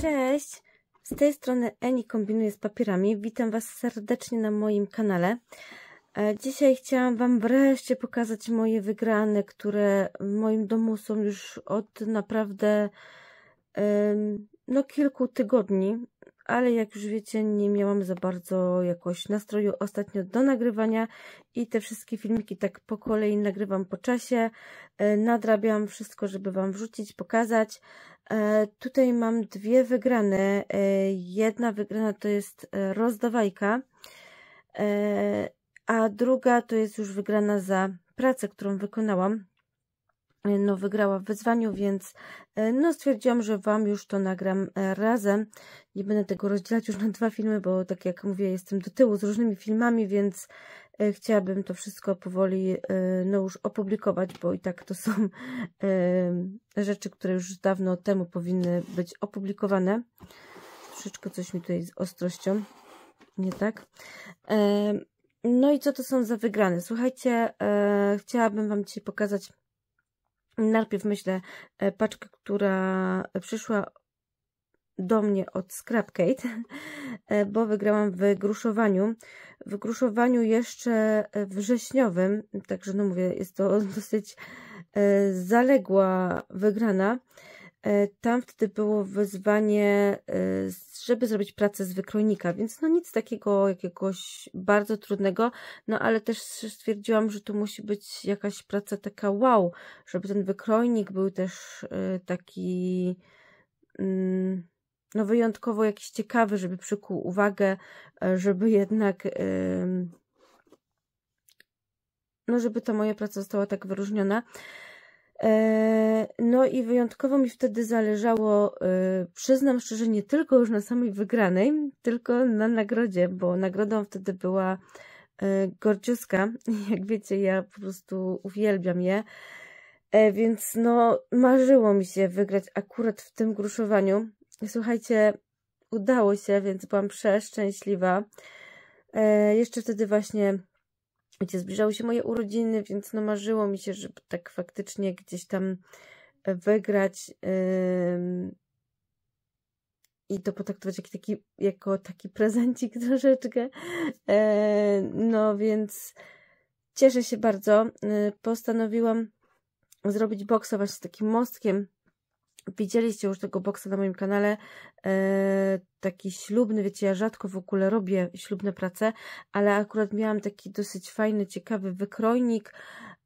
Cześć! Z tej strony Eni kombinuje z papierami. Witam Was serdecznie na moim kanale. E, dzisiaj chciałam Wam wreszcie pokazać moje wygrane, które w moim domu są już od naprawdę no kilku tygodni, ale jak już wiecie, nie miałam za bardzo jakoś nastroju ostatnio do nagrywania i te wszystkie filmiki tak po kolei nagrywam po czasie, e, nadrabiam wszystko, żeby Wam wrzucić, pokazać. E, tutaj mam dwie wygrane. E, jedna wygrana to jest rozdawajka, a druga to jest już wygrana za pracę, którą wykonałam. Y, no, wygrała w wyzwaniu, więc y, no, stwierdziłam, że Wam już to nagram e, razem. Nie będę tego rozdzielać już na dwa filmy, bo tak jak mówię, jestem do tyłu z różnymi filmami, więc e, chciałabym to wszystko powoli e, no, już opublikować, bo i tak to są rzeczy, które już dawno temu powinny być opublikowane. Troszeczkę coś mi tutaj z ostrością, nie tak? No i co to są za wygrane? Słuchajcie, chciałabym Wam dzisiaj pokazać Najpierw myślę e, paczkę, która przyszła do mnie od Scrapcade, e, bo wygrałam w gruszowaniu. W gruszowaniu jeszcze e, wrześniowym, także no mówię, jest to dosyć zaległa wygrana. E, tam wtedy było wyzwanie, e, żeby zrobić pracę z wykrojnika, więc no nic takiego jakiegoś bardzo trudnego, no ale też stwierdziłam, że tu musi być jakaś praca taka wow, żeby ten wykrojnik był też e, taki mm, no wyjątkowo jakiś ciekawy, żeby przykuł uwagę, żeby jednak no żeby ta moja praca została tak wyróżniona. E, no i wyjątkowo mi wtedy zależało, e, przyznam szczerze, nie tylko już na samej wygranej, tylko na nagrodzie, bo nagrodą wtedy była e, Gorciuska. Jak wiecie, ja po prostu uwielbiam je. Więc no, marzyło mi się wygrać akurat w tym gruszowaniu. Słuchajcie, udało się, więc byłam przeszczęśliwa. Jeszcze wtedy właśnie gdzie zbliżały się moje urodziny, więc no marzyło mi się, żeby tak faktycznie gdzieś tam e, wygrać i to potraktować jak taki, jako taki prezencik troszeczkę. E, no więc cieszę się bardzo. E, postanowiłam zrobić boksa właśnie z takim mostkiem Widzieliście już tego boksa na moim kanale, e, taki ślubny, wiecie, ja rzadko w ogóle robię ślubne prace, ale akurat miałam taki dosyć fajny, ciekawy wykrojnik,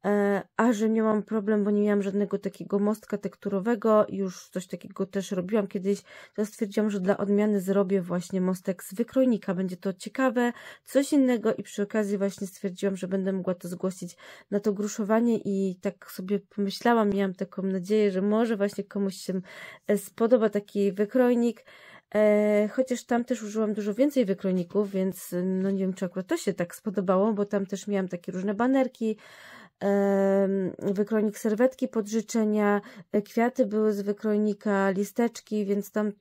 E, a że miałam problem, bo nie miałam żadnego takiego mostka tekturowego, już coś takiego też robiłam kiedyś, to stwierdziłam, że dla odmiany zrobię właśnie mostek z wykrojnika, będzie to ciekawe, coś innego i przy okazji właśnie stwierdziłam, że będę mogła to zgłosić na to gruszowanie i tak sobie pomyślałam, miałam taką nadzieję, że może właśnie komuś się e, spodoba taki wykrojnik, e, chociaż tam też użyłam dużo więcej wykrojników, więc no nie wiem, czy akurat to się tak spodobało, bo tam też miałam takie różne banerki, wykronik serwetki pod życzenia, e, kwiaty były z wykrojnika, listeczki, więc tam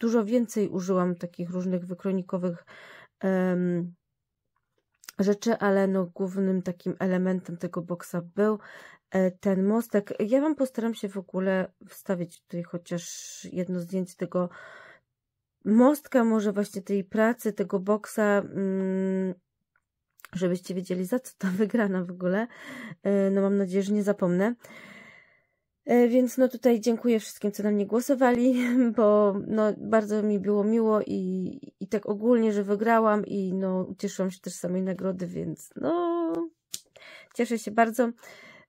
dużo więcej użyłam takich różnych wykronikowych rzeczy, ale no głównym takim elementem tego boksa był e, ten mostek. Ja Wam postaram się w ogóle wstawić tutaj chociaż jedno zdjęcie tego mostka, może właśnie tej pracy, tego boksa. Mm, żebyście wiedzieli za co ta wygrana w ogóle. E, no mam nadzieję, że nie zapomnę. E, więc no tutaj dziękuję wszystkim, co na mnie głosowali, bo no bardzo mi było miło i, i tak ogólnie, że wygrałam i no ucieszyłam się też samej nagrody, więc no cieszę się bardzo.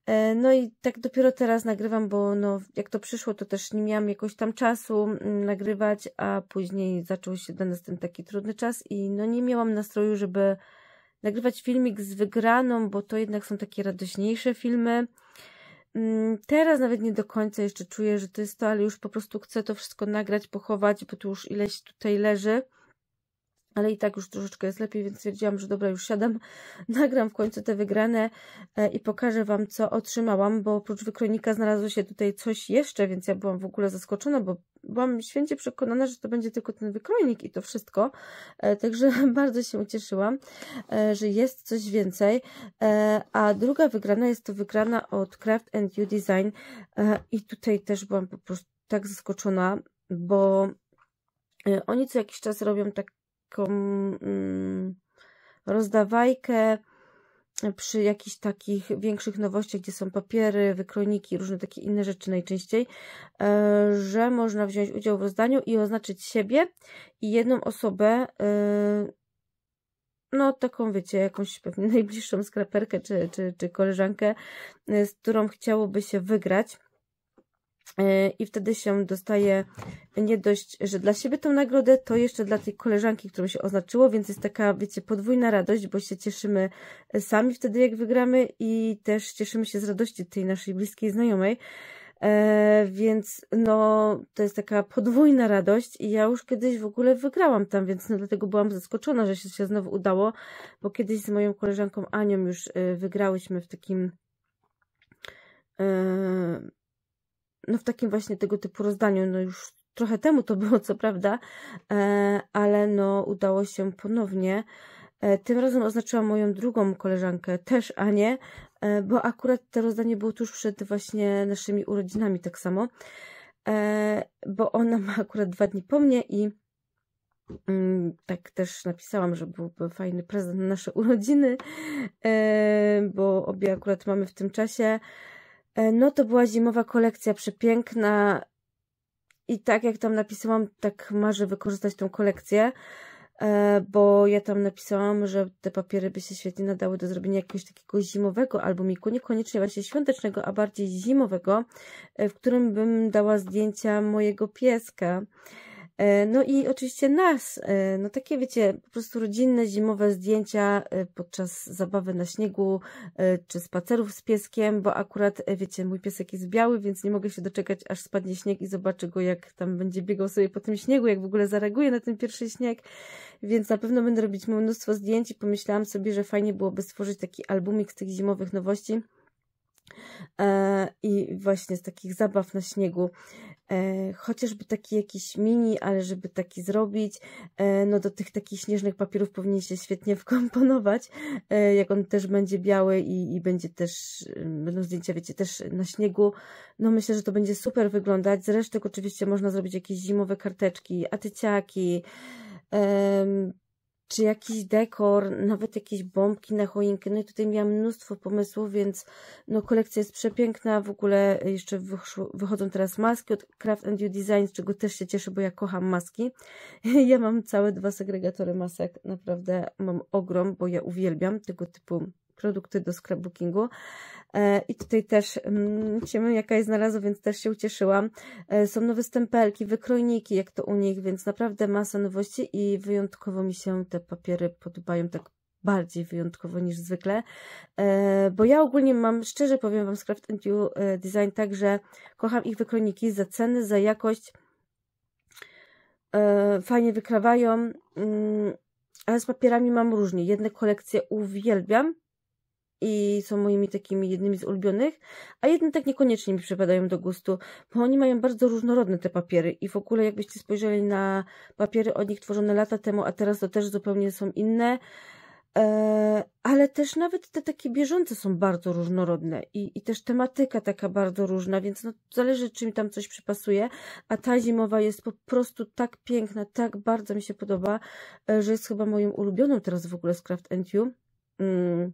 E, no i tak dopiero teraz nagrywam, bo no, jak to przyszło, to też nie miałam jakoś tam czasu mm, nagrywać, a później zaczął się dla nas ten taki trudny czas i no nie miałam nastroju, żeby nagrywać filmik z wygraną, bo to jednak są takie radośniejsze filmy. Mm, teraz nawet nie do końca jeszcze czuję, że to jest to, ale już po prostu chcę to wszystko nagrać, pochować, bo to już ileś tutaj leży ale i tak już troszeczkę jest lepiej, więc stwierdziłam, że dobra, już siadam, nagram w końcu te wygrane e, i pokażę Wam, co otrzymałam, bo oprócz wykronika znalazło się tutaj coś jeszcze, więc ja byłam w ogóle zaskoczona, bo byłam święcie przekonana, że to będzie tylko ten wykrojnik i to wszystko, e, także bardzo się ucieszyłam, e, że jest coś więcej, a druga wygrana jest to wygrana od Craft and You Design i tutaj też byłam po prostu tak zaskoczona, bo oni co jakiś czas robią tak taką mm, rozdawajkę przy jakichś takich większych nowościach, gdzie są papiery, wykroniki, różne takie inne rzeczy najczęściej, e, że można wziąć udział w rozdaniu i oznaczyć siebie i jedną osobę, e, no taką wiecie, jakąś pewnie najbliższą skraperkę czy, czy, czy koleżankę, e, z którą chciałoby się wygrać. E, i wtedy się dostaje nie dość, że dla siebie tą nagrodę, to jeszcze dla tej koleżanki, którą się oznaczyło, więc jest taka, wiecie, podwójna radość, bo się cieszymy sami wtedy, jak wygramy i też cieszymy się z radości tej naszej bliskiej znajomej. E, więc no, to jest taka podwójna radość i ja już kiedyś w ogóle wygrałam tam, więc no dlatego byłam zaskoczona, że się, się znowu udało, bo kiedyś z moją koleżanką Anią już e, wygrałyśmy w takim e, no w takim właśnie tego typu rozdaniu, no już trochę temu to było, co prawda, e, ale no udało się ponownie. E, tym razem oznaczyłam moją drugą koleżankę, też Anię, e, bo akurat to rozdanie było tuż przed właśnie naszymi urodzinami tak samo, bo ona ma akurat dwa dni po mnie i mm, tak też napisałam, że byłby fajny prezent na nasze urodziny, bo obie akurat mamy w tym czasie. E, no to była zimowa kolekcja przepiękna i tak jak tam napisałam, tak marzę wykorzystać tą kolekcję, e, bo ja tam napisałam, że te papiery by się świetnie nadały do zrobienia jakiegoś takiego zimowego albumiku, niekoniecznie właśnie świątecznego, a bardziej zimowego, e, w którym bym dała zdjęcia mojego pieska. E, no i oczywiście nas, e, no takie wiecie, po prostu rodzinne zimowe zdjęcia e, podczas zabawy na śniegu czy spacerów z pieskiem, bo akurat wiecie, mój piesek jest biały, więc nie mogę się doczekać, aż spadnie śnieg i zobaczę go, jak tam będzie biegał sobie po tym śniegu, jak w ogóle zareaguje na ten pierwszy śnieg, więc na pewno będę robić mnóstwo zdjęć i pomyślałam sobie, że fajnie byłoby stworzyć taki albumik z tych zimowych nowości. E, i właśnie z takich zabaw na śniegu. E, chociażby taki jakiś mini, ale żeby taki zrobić, e, no do tych takich śnieżnych papierów powinien się świetnie wkomponować, jak on też będzie biały i, i będzie też, będą zdjęcia, wiecie, też na śniegu. No myślę, że to będzie super wyglądać. Z oczywiście można zrobić jakieś zimowe karteczki, atyciaki, um, czy jakiś dekor, nawet jakieś bombki na choinkę. No i tutaj miałam mnóstwo pomysłów, więc no kolekcja jest przepiękna. W ogóle jeszcze wychodzą teraz maski od Craft and You Design, z czego też się cieszę, bo ja kocham maski. ja mam całe dwa segregatory masek, naprawdę mam ogrom, bo ja uwielbiam tego typu produkty do scrapbookingu. E, I tutaj też mm, się jaka jest znalazła, więc też się ucieszyłam. E, są nowe stempelki, wykrojniki, jak to u nich, więc naprawdę masa nowości i wyjątkowo mi się te papiery podobają tak bardziej wyjątkowo niż zwykle, e, bo ja ogólnie mam, szczerze powiem Wam, z You Design także kocham ich wykrojniki za ceny, za jakość, fajnie wykrawają, mm, ale z papierami mam różnie. Jedne kolekcje uwielbiam, i są moimi takimi jednymi z ulubionych, a jedne tak niekoniecznie mi przypadają do gustu, bo oni mają bardzo różnorodne te papiery i w ogóle jakbyście spojrzeli na papiery od nich tworzone lata temu, a teraz to też zupełnie są inne, e, ale też nawet te takie bieżące są bardzo różnorodne i, i też tematyka taka bardzo różna, więc no, zależy, czy mi tam coś przypasuje. A ta zimowa jest po prostu tak piękna, tak bardzo mi się podoba, e, że jest chyba moją ulubioną teraz w ogóle z Craft and You. Mm.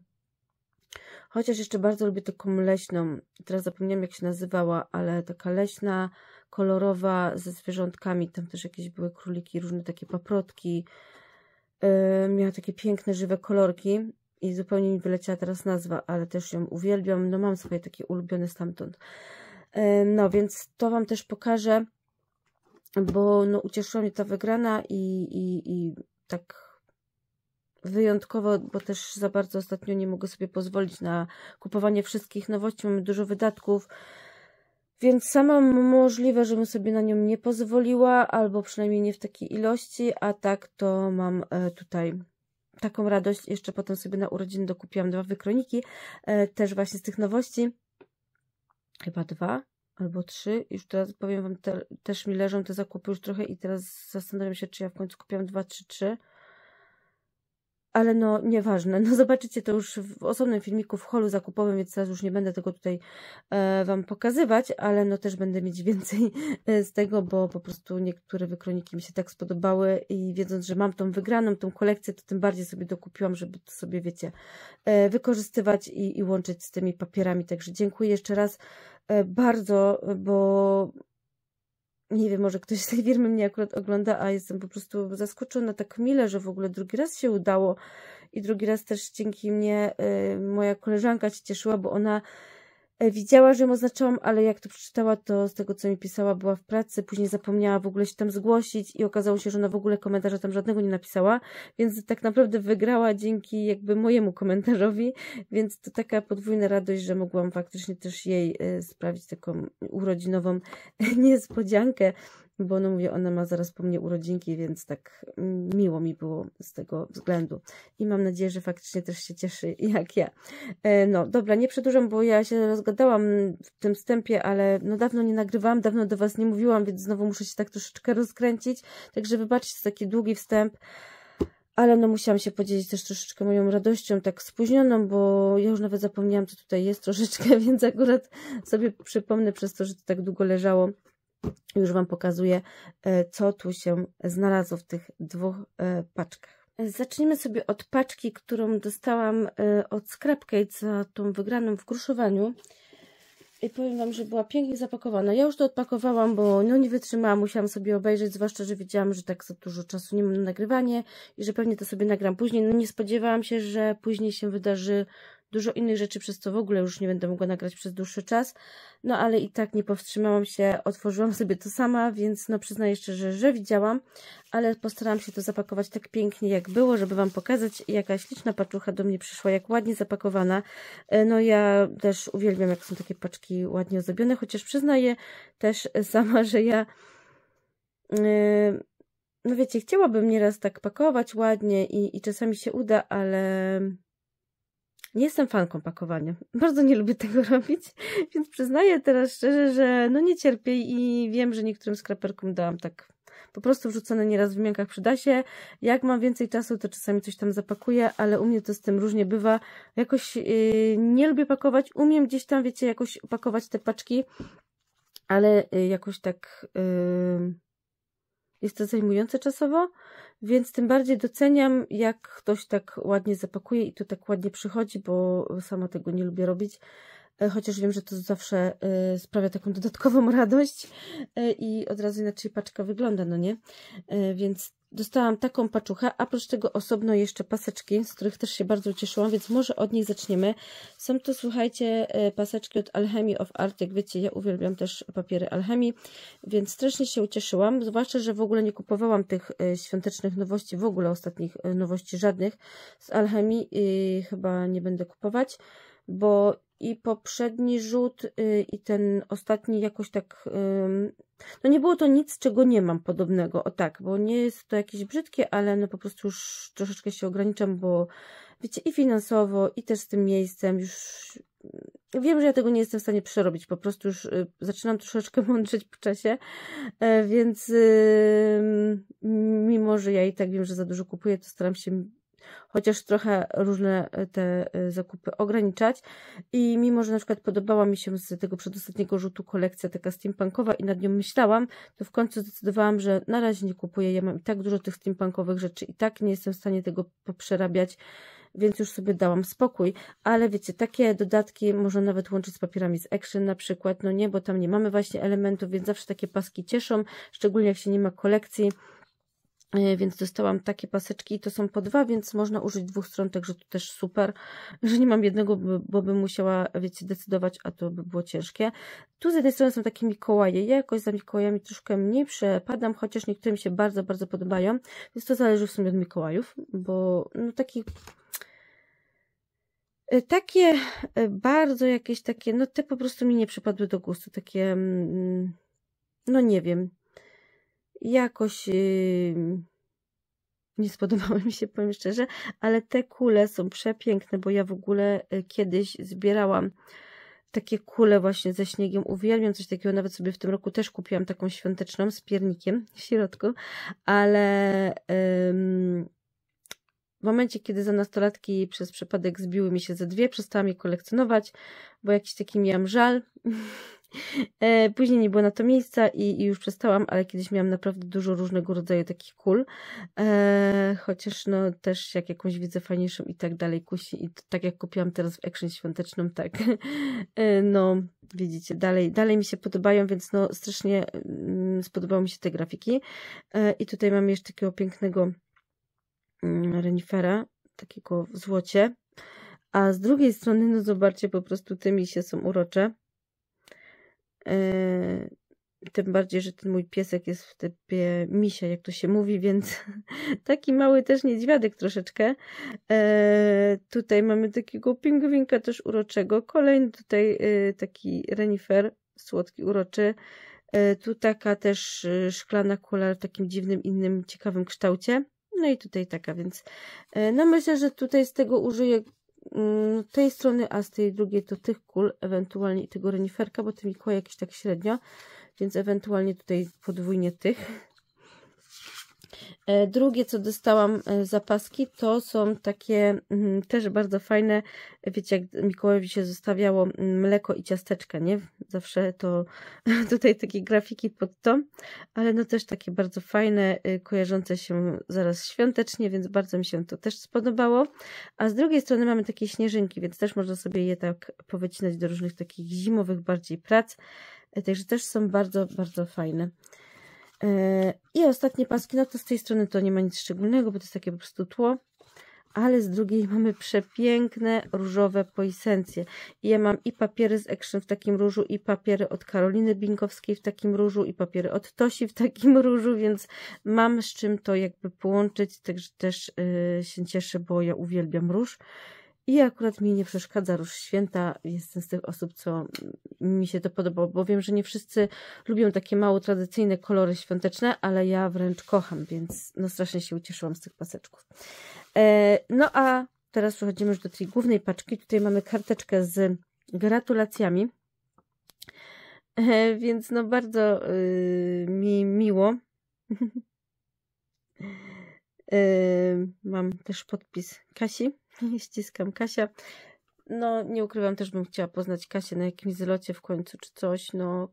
Chociaż jeszcze bardzo lubię taką leśną, teraz zapomniałam jak się nazywała, ale taka leśna, kolorowa, ze zwierzątkami. Tam też jakieś były króliki, różne takie paprotki. Yy, miała takie piękne, żywe kolorki i zupełnie mi wyleciała teraz nazwa, ale też ją uwielbiam. No mam swoje takie ulubione stamtąd. E, no więc to Wam też pokażę, bo no ucieszyła mnie ta wygrana i, i, i tak wyjątkowo, bo też za bardzo ostatnio nie mogę sobie pozwolić na kupowanie wszystkich nowości, mamy dużo wydatków, więc sama możliwe, żebym sobie na nią nie pozwoliła, albo przynajmniej nie w takiej ilości, a tak to mam e, tutaj taką radość. Jeszcze potem sobie na urodziny dokupiłam dwa wykroniki, e, też właśnie z tych nowości. Chyba dwa, albo trzy. Już teraz powiem Wam, te, też mi leżą te zakupy już trochę i teraz zastanawiam się, czy ja w końcu kupiłam dwa, trzy, trzy ale no nieważne, no zobaczycie to już w osobnym filmiku w holu zakupowym, więc teraz już nie będę tego tutaj e, Wam pokazywać, ale no też będę mieć więcej e, z tego, bo po prostu niektóre wykroniki mi się tak spodobały i wiedząc, że mam tą wygraną, tą kolekcję, to tym bardziej sobie dokupiłam, żeby to sobie, wiecie, e, wykorzystywać i, i łączyć z tymi papierami, także dziękuję jeszcze raz e, bardzo, bo nie wiem, może ktoś z tej firmy mnie akurat ogląda, a jestem po prostu zaskoczona tak mile, że w ogóle drugi raz się udało i drugi raz też dzięki mnie y, moja koleżanka się cieszyła, bo ona E, widziała, że ją oznaczałam, ale jak to przeczytała, to z tego co mi pisała, była w pracy, później zapomniała w ogóle się tam zgłosić i okazało się, że ona w ogóle komentarza tam żadnego nie napisała, więc tak naprawdę wygrała dzięki jakby mojemu komentarzowi, więc to taka podwójna radość, że mogłam faktycznie też jej e, sprawić taką urodzinową niespodziankę bo no mówię, ona ma zaraz po mnie urodzinki, więc tak mm, miło mi było z tego względu. I mam nadzieję, że faktycznie też się cieszy jak ja. E, no dobra, nie przedłużam, bo ja się rozgadałam w tym wstępie, ale no dawno nie nagrywałam, dawno do Was nie mówiłam, więc znowu muszę się tak troszeczkę rozkręcić, także wybaczcie taki długi wstęp ale no musiałam się podzielić też troszeczkę moją radością, tak spóźnioną, bo ja już nawet zapomniałam, co tutaj jest troszeczkę, więc akurat sobie przypomnę przez to, że to tak długo leżało. Już Wam pokazuję, e, co tu się znalazło w tych dwóch e, paczkach. Zacznijmy sobie od paczki, którą dostałam e, od Scrapcade za tą wygraną w gruszowaniu. I powiem Wam, że była pięknie zapakowana. Ja już to odpakowałam, bo no nie wytrzymałam, musiałam sobie obejrzeć, zwłaszcza, że wiedziałam, że tak za dużo czasu nie mam na nagrywanie i że pewnie to sobie nagram później. No nie spodziewałam się, że później się wydarzy dużo innych rzeczy, przez co w ogóle już nie będę mogła nagrać przez dłuższy czas, no ale i tak nie powstrzymałam się, otworzyłam sobie to sama, więc no przyznaję szczerze, że widziałam, ale postaram się to zapakować tak pięknie jak było, żeby Wam pokazać, jaka śliczna paczucha do mnie przyszła, jak ładnie zapakowana, e, no ja też uwielbiam, jak są takie paczki ładnie ozdobione, chociaż przyznaję też sama, że ja e, no wiecie, chciałabym nieraz tak pakować ładnie i, i czasami się uda, ale nie jestem fanką pakowania. Bardzo nie lubię tego robić, więc przyznaję teraz szczerze, że no nie cierpię i wiem, że niektórym skraperkom dałam tak po prostu wrzucone nieraz w miękach przyda się. Jak mam więcej czasu, to czasami coś tam zapakuję, ale u mnie to z tym różnie bywa. Jakoś yy, nie lubię pakować, umiem gdzieś tam, wiecie, jakoś opakować te paczki, ale y, jakoś tak... Yy jest to zajmujące czasowo, więc tym bardziej doceniam, jak ktoś tak ładnie zapakuje i to tak ładnie przychodzi, bo sama tego nie lubię robić. E, chociaż wiem, że to zawsze e, sprawia taką dodatkową radość e, i od razu inaczej paczka wygląda, no nie? Więc Dostałam taką paczuchę, a oprócz tego osobno jeszcze paseczki, z których też się bardzo cieszyłam, więc może od nich zaczniemy. Są to, słuchajcie, e, paseczki od Alchemy of Arctic. Wiecie, ja uwielbiam też papiery Alchemy, więc strasznie się ucieszyłam, zwłaszcza, że w ogóle nie kupowałam tych e, świątecznych nowości, w ogóle ostatnich e, nowości żadnych z Alchemy i chyba nie będę kupować bo i poprzedni rzut y, i ten ostatni jakoś tak. No nie było to nic, czego nie mam podobnego, o tak, bo nie jest to jakieś brzydkie, ale no po prostu już troszeczkę się ograniczam, bo wiecie, i finansowo, i też z tym miejscem już. Y, wiem, że ja tego nie jestem w stanie przerobić, po prostu już y, zaczynam troszeczkę mądrzeć po czasie, e, więc mimo, że ja i tak wiem, że za dużo kupuję, to staram się chociaż trochę różne e, te e, zakupy ograniczać. I mimo, że na przykład podobała mi się z tego przedostatniego rzutu kolekcja taka steampunkowa i nad nią myślałam, to w końcu zdecydowałam, że na razie nie kupuję. Ja mam i tak dużo tych steampunkowych rzeczy i tak nie jestem w stanie tego poprzerabiać więc już sobie dałam spokój, ale wiecie, takie dodatki można nawet łączyć z papierami z Action na przykład, no nie, bo tam nie mamy właśnie elementów, więc zawsze takie paski cieszą, szczególnie jak się nie ma kolekcji, E, więc dostałam takie paseczki i to są po dwa, więc można użyć dwóch stron, także to też super, że nie mam jednego, bo bym musiała, wiecie, decydować, a to by było ciężkie. Tu z jednej strony są takie Mikołaje, ja jakoś za Mikołajami troszkę mniej przepadam, chociaż niektórym się bardzo, bardzo podobają, więc to zależy w sumie od Mikołajów, bo no taki e, takie e, bardzo jakieś takie, no te po prostu mi nie przypadły do gustu, takie mm, no nie wiem, jakoś y, nie spodobały mi się, powiem szczerze, ale te kule są przepiękne, bo ja w ogóle y, kiedyś zbierałam takie kule właśnie ze śniegiem. Uwielbiam coś takiego, nawet sobie w tym roku też kupiłam taką świąteczną z piernikiem w środku, ale ym, w momencie, kiedy za nastolatki przez przypadek zbiły mi się ze dwie, przestałam je kolekcjonować, bo jakiś taki miałam żal E, później nie było na to miejsca i, i, już przestałam, ale kiedyś miałam naprawdę dużo różnego rodzaju takich kul. E, chociaż no też jak jakąś widzę fajniejszą i tak dalej kusi. I tak jak kupiłam teraz w Action Świąteczną, tak. E, no widzicie, dalej, dalej mi się podobają, więc no strasznie mm, spodobały mi się te grafiki. E, I tutaj mam jeszcze takiego pięknego mm, renifera, takiego w złocie. A z drugiej strony, no zobaczcie, po prostu tymi się są urocze. Yy, tym bardziej, że ten mój piesek jest w typie misia, jak to się mówi, więc taki mały też niedźwiadek troszeczkę. Yy, tutaj mamy takiego pingwinka też uroczego. Kolejny tutaj yy, taki renifer, słodki, uroczy. tu taka też szklana kula w takim dziwnym, innym, ciekawym kształcie. No i tutaj taka, więc no myślę, że tutaj z tego użyję Mm, tej strony, a z tej drugiej to tych kul, ewentualnie tego reniferka, bo to mi kła jakieś tak średnio, więc ewentualnie tutaj podwójnie tych. E, drugie, co dostałam e, zapaski, to są takie mm, też bardzo fajne, wiecie, jak Mikołajowi się zostawiało mm, mleko i ciasteczka, nie? Zawsze to tutaj takie grafiki pod to, ale no też takie bardzo fajne, y, kojarzące się zaraz świątecznie, więc bardzo mi się to też spodobało. A z drugiej strony mamy takie śnieżynki, więc też można sobie je tak powycinać do różnych takich zimowych bardziej prac, e, także też są bardzo, bardzo fajne. E, I ostatnie paski, no to z tej strony to nie ma nic szczególnego, bo to jest takie po prostu tło, ale z drugiej mamy przepiękne różowe poisencje. I ja mam i papiery z Action w takim różu, i papiery od Karoliny Binkowskiej w takim różu, i papiery od Tosi w takim różu, więc mam z czym to jakby połączyć, także też yy, się cieszę, bo ja uwielbiam róż. I akurat mi nie przeszkadza Róż Święta. Jestem z tych osób, co mi się to podoba, bo wiem, że nie wszyscy lubią takie mało tradycyjne kolory świąteczne, ale ja wręcz kocham, więc no strasznie się ucieszyłam z tych paseczków. E, no a teraz przechodzimy już do tej głównej paczki. Tutaj mamy karteczkę z gratulacjami. E, więc no bardzo y, mi miło. E, mam też podpis Kasi. Ściskam Kasia. No, nie ukrywam, też bym chciała poznać Kasię na jakimś zlocie w końcu czy coś, no.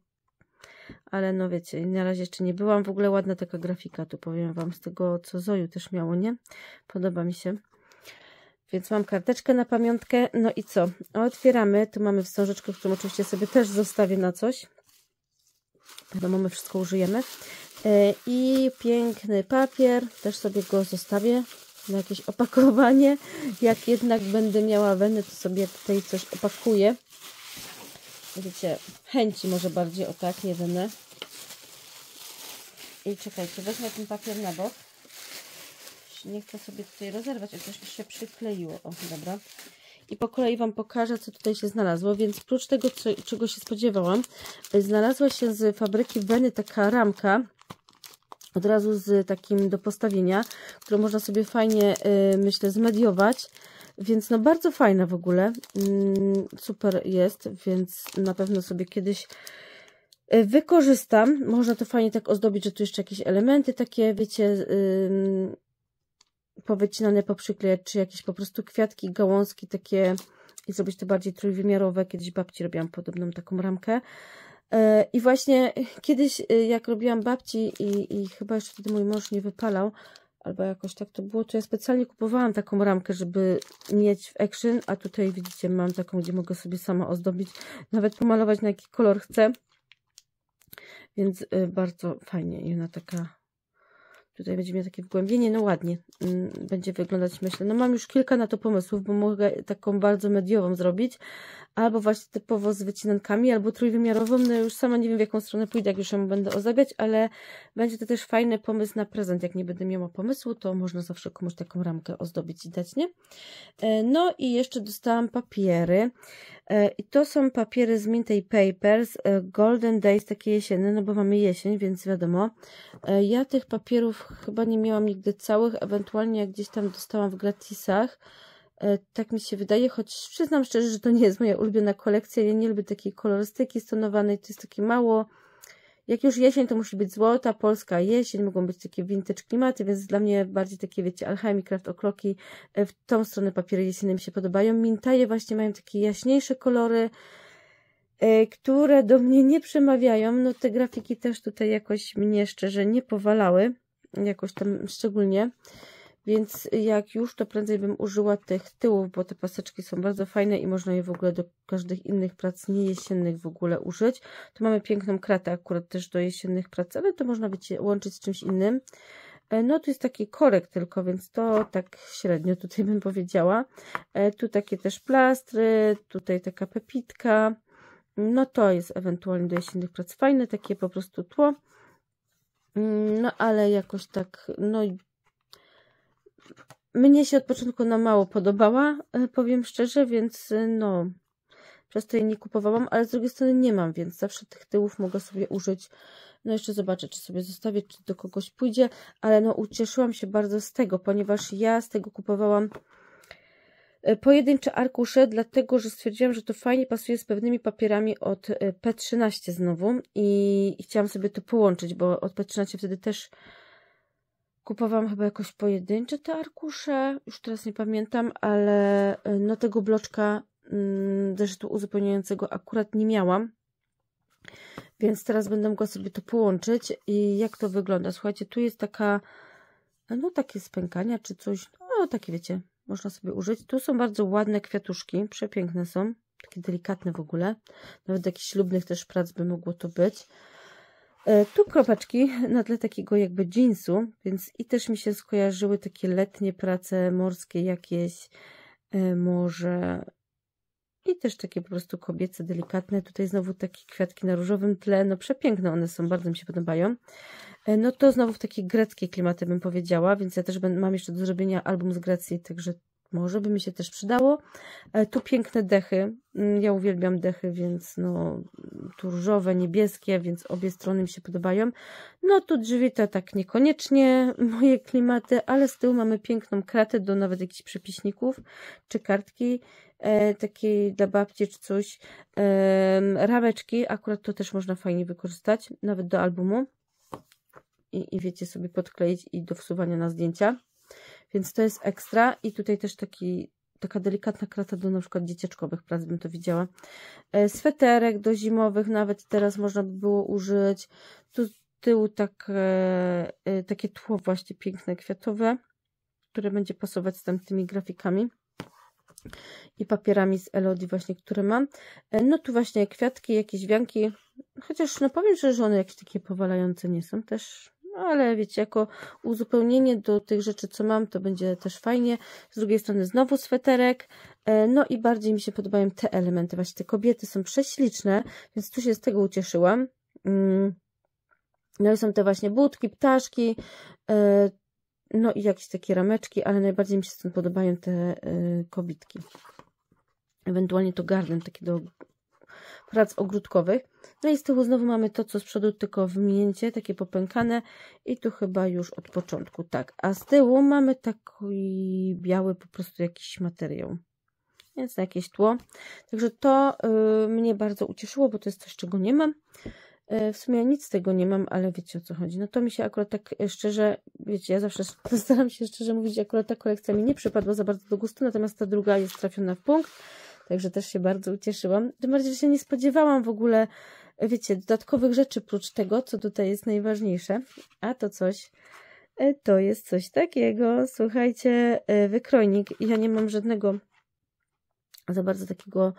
Ale no wiecie, na razie jeszcze nie byłam. W ogóle ładna taka grafika, tu powiem Wam, z tego co Zoju też miało, nie? Podoba mi się. Więc mam karteczkę na pamiątkę. No i co? Otwieramy. Tu mamy wstążeczkę, którą oczywiście sobie też zostawię na coś. Wiadomo, my wszystko użyjemy. E, I piękny papier. Też sobie go zostawię na jakieś opakowanie. Jak jednak będę miała wenę, to sobie tutaj coś opakuję. Wiecie, chęci może bardziej, o tak, nie wenę. I czekajcie, weźmy ten papier na bok. Nie chcę sobie tutaj rozerwać, coś się przykleiło. O, dobra. I po kolei Wam pokażę, co tutaj się znalazło. Więc prócz tego, co, czego się spodziewałam, znalazła się z fabryki Weny taka ramka od razu z takim do postawienia, które można sobie fajnie, y, myślę, zmediować. Więc no bardzo fajna w ogóle, mm, super jest, więc na pewno sobie kiedyś y, wykorzystam. Można to fajnie tak ozdobić, że tu jeszcze jakieś elementy takie, wiecie, powycinane, poprzyklejać, czy jakieś po prostu kwiatki, gałązki takie i zrobić to bardziej trójwymiarowe. Kiedyś babci robiłam podobną taką ramkę. E, I właśnie e, kiedyś, e, jak robiłam babci i, i chyba jeszcze wtedy mój mąż nie wypalał, albo jakoś tak to było, to ja specjalnie kupowałam taką ramkę, żeby mieć w action, a tutaj widzicie, mam taką, gdzie mogę sobie sama ozdobić, nawet pomalować na jaki kolor chcę, więc bardzo fajnie i ona taka, tutaj będzie miała takie wgłębienie, no ładnie mm, będzie wyglądać, myślę, no mam już kilka na to pomysłów, bo mogę taką bardzo mediową zrobić, albo właśnie typowo z wycinankami, albo trójwymiarową. No już sama nie wiem, w jaką stronę pójdę, jak już ją będę ozdabiać, ale będzie to też fajny pomysł na prezent. Jak nie będę miała pomysłu, to można zawsze komuś taką ramkę ozdobić i dać, nie? E, no i jeszcze dostałam papiery. E, I to są papiery z Mintay Papers, e, Golden Days, takie jesienne, no bo mamy jesień, więc wiadomo. Ja tych papierów chyba nie miałam nigdy całych, ewentualnie jak gdzieś tam dostałam w gratisach. E, tak mi się wydaje, choć przyznam szczerze, że to nie jest moja ulubiona kolekcja. Ja nie lubię takiej kolorystyki stonowanej, to jest takie mało. Jak już jesień, to musi być złota, polska jesień, mogą być takie vintage klimaty, więc dla mnie bardziej takie, wiecie, alchemy, craft, okloki, e, w tą stronę papiery jesienne mi się podobają. Mintaje właśnie mają takie jaśniejsze kolory, e, które do mnie nie przemawiają. No te grafiki też tutaj jakoś mnie szczerze nie powalały, jakoś tam szczególnie. Więc jak już, to prędzej bym użyła tych tyłów, bo te paseczki są bardzo fajne i można je w ogóle do każdych innych prac niejesiennych w ogóle użyć. Tu mamy piękną kratę akurat też do jesiennych prac, ale to można być łączyć z czymś innym. E, no tu jest taki korek tylko, więc to tak średnio tutaj bym powiedziała. E, tu takie też plastry, tutaj taka pepitka. No to jest ewentualnie do jesiennych prac fajne, takie po prostu tło. Mm, no ale jakoś tak, no mnie się od początku na mało podobała, e, powiem szczerze, więc e, no, przez to jej nie kupowałam, ale z drugiej strony nie mam, więc zawsze tych tyłów mogę sobie użyć. No jeszcze zobaczę, czy sobie zostawię, czy do kogoś pójdzie, ale no ucieszyłam się bardzo z tego, ponieważ ja z tego kupowałam e, pojedyncze arkusze, dlatego że stwierdziłam, że to fajnie pasuje z pewnymi papierami od P13 znowu i chciałam sobie to połączyć, bo od P13 wtedy też Kupowałam chyba jakoś pojedyncze te arkusze, już teraz nie pamiętam, ale e, no tego bloczka mm, zresztą uzupełniającego akurat nie miałam. Więc teraz będę mogła sobie to połączyć i jak to wygląda. Słuchajcie, tu jest taka, e, no takie spękania czy coś, no takie wiecie, można sobie użyć. Tu są bardzo ładne kwiatuszki, przepiękne są, takie delikatne w ogóle. Nawet jakichś ślubnych też prac by mogło to być. E, tu kropeczki na tle takiego jakby jeansu, więc i też mi się skojarzyły takie letnie prace morskie jakieś, e, może i też takie po prostu kobiece, delikatne. Tutaj znowu takie kwiatki na różowym tle, no przepiękne one są, bardzo mi się podobają. E, no to znowu w takie greckie klimaty bym powiedziała, więc ja też mam jeszcze do zrobienia album z Grecji, także może by mi się też przydało. E, tu piękne dechy. Mm, ja uwielbiam dechy, więc no, tu różowe, niebieskie, więc obie strony mi się podobają. No tu drzwi to tak niekoniecznie moje klimaty, ale z tyłu mamy piękną kratę do nawet jakichś przepiśników czy kartki e, takiej dla babci czy coś. E, rameczki, akurat to też można fajnie wykorzystać, nawet do albumu. I, i wiecie sobie podkleić i do wsuwania na zdjęcia. Więc to jest ekstra i tutaj też taki taka delikatna krata do na przykład dzieciaczkowych prac, bym to widziała. E, sweterek do zimowych nawet teraz można by było użyć. Tu z tyłu tak, e, e, takie tło właśnie piękne, kwiatowe, które będzie pasować z tamtymi grafikami i papierami z Elodii właśnie, które mam. No tu właśnie kwiatki, jakieś wianki, chociaż no powiem że one jakieś takie powalające nie są, też no, ale wiecie, jako uzupełnienie do tych rzeczy, co mam, to będzie też fajnie. Z drugiej strony znowu sweterek, e, no i bardziej mi się podobają te elementy. Właśnie te kobiety są prześliczne, więc tu się z tego ucieszyłam. Mm. No i są te właśnie budki, ptaszki, e, no i jakieś takie rameczki, ale najbardziej mi się z tym podobają te e, kobitki. Ewentualnie to garnem takie do prac ogródkowych. No i z tyłu znowu mamy to, co z przodu, tylko w mięcie, takie popękane i tu chyba już od początku, tak. A z tyłu mamy taki biały po prostu jakiś materiał, więc jakieś tło. Także to y, mnie bardzo ucieszyło, bo to jest coś, czego nie mam. Y, w sumie ja nic z tego nie mam, ale wiecie o co chodzi. No to mi się akurat tak y, szczerze, wiecie, ja zawsze staram się szczerze mówić, akurat ta kolekcja mi nie przypadła za bardzo do gustu, natomiast ta druga jest trafiona w punkt. Także też się bardzo ucieszyłam. Tym bardziej, że się nie spodziewałam w ogóle, wiecie, dodatkowych rzeczy prócz tego, co tutaj jest najważniejsze. A to coś, e, to jest coś takiego. Słuchajcie, e, wykrojnik. Ja nie mam żadnego za bardzo takiego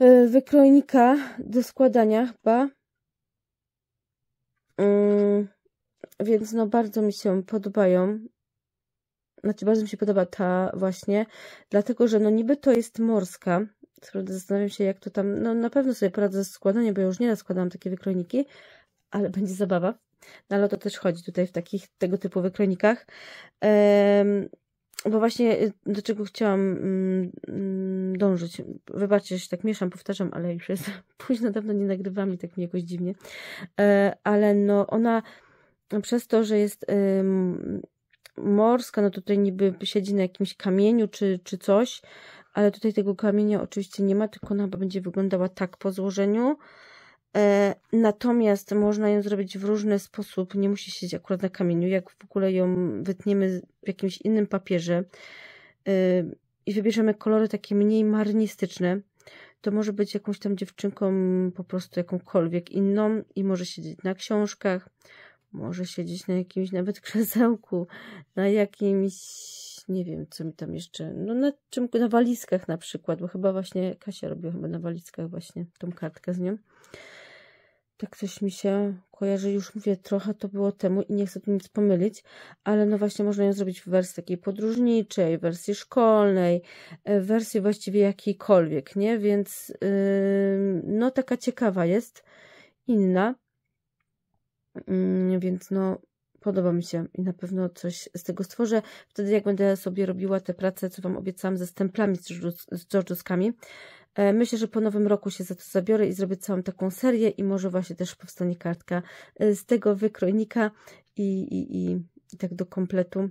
e, wykrojnika do składania chyba. Mm, więc no bardzo mi się podobają znaczy bardzo mi się podoba ta właśnie, dlatego że no niby to jest morska, zastanawiam się jak to tam, no na pewno sobie poradzę z składaniem, bo ja już nieraz składam takie wykrojniki, ale będzie zabawa. No ale to też chodzi tutaj w takich tego typu wykrojnikach. bo właśnie y, do czego chciałam mm, mm, dążyć. Wybaczcie, że tak mieszam, powtarzam, ale już jest późno, dawno nie nagrywam i tak mi jakoś dziwnie. E, ale no ona no przez to, że jest morska, no tutaj niby siedzi na jakimś kamieniu czy, czy coś, ale tutaj tego kamienia oczywiście nie ma, tylko ona będzie wyglądała tak po złożeniu. E, natomiast można ją zrobić w różny sposób, nie musi siedzieć akurat na kamieniu, jak w ogóle ją wytniemy w jakimś innym papierze e, i wybierzemy kolory takie mniej marynistyczne, to może być jakąś tam dziewczynką po prostu jakąkolwiek inną i może siedzieć na książkach, może siedzieć na jakimś nawet krzesełku, na jakimś, nie wiem, co mi tam jeszcze, no na czym, na walizkach na przykład, bo chyba właśnie Kasia robiła chyba na walizkach właśnie tą kartkę z nią. Tak coś mi się kojarzy, już mówię, trochę to było temu i nie chcę tu nic pomylić, ale no właśnie można ją zrobić w wersji takiej podróżniczej, wersji szkolnej, e, w wersji właściwie jakiejkolwiek, nie? Więc yy, no taka ciekawa jest, inna. Mm, więc no, podoba mi się i na pewno coś z tego stworzę. Wtedy, jak będę sobie robiła te prace, co Wam obiecałam, ze stemplami, z George'skami, e, myślę, że po nowym roku się za to zabiorę i zrobię całą taką serię i może właśnie też powstanie kartka e, z tego wykrojnika i, i, i, i tak do kompletu.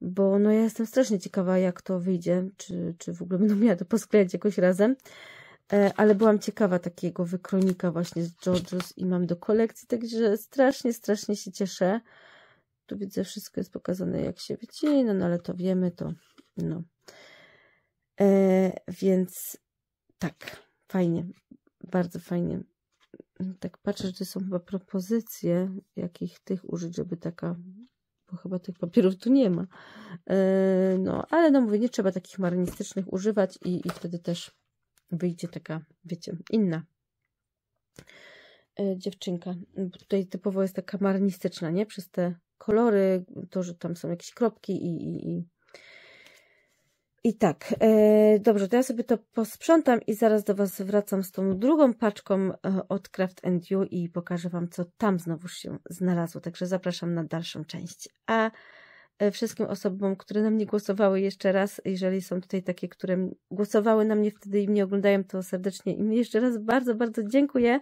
Bo no ja jestem strasznie ciekawa, jak to wyjdzie, czy, czy w ogóle będę miała to posklejać jakoś razem. E, ale byłam ciekawa takiego wykronika właśnie z JoJo's i mam do kolekcji, także strasznie, strasznie się cieszę. Tu widzę, wszystko jest pokazane jak się wycina, no, no ale to wiemy, to no. E, więc tak, fajnie, bardzo fajnie. Tak patrzę, że są chyba propozycje, jakich tych użyć, żeby taka, bo chyba tych papierów tu nie ma. E, no, ale no mówię, nie trzeba takich marynistycznych używać i, i wtedy też wyjdzie taka, wiecie, inna e, dziewczynka. Bo tutaj typowo jest taka marnistyczna, nie? Przez te kolory, to, że tam są jakieś kropki i, i, i i tak, e, dobrze, to ja sobie to posprzątam i zaraz do Was wracam z tą drugą paczką e, od Craft and You i pokażę Wam, co tam znowuż się znalazło. Także zapraszam na dalszą część. A E, wszystkim osobom, które na mnie głosowały jeszcze raz, jeżeli są tutaj takie, które głosowały na mnie wtedy i mnie oglądają, to serdecznie im jeszcze raz bardzo, bardzo dziękuję.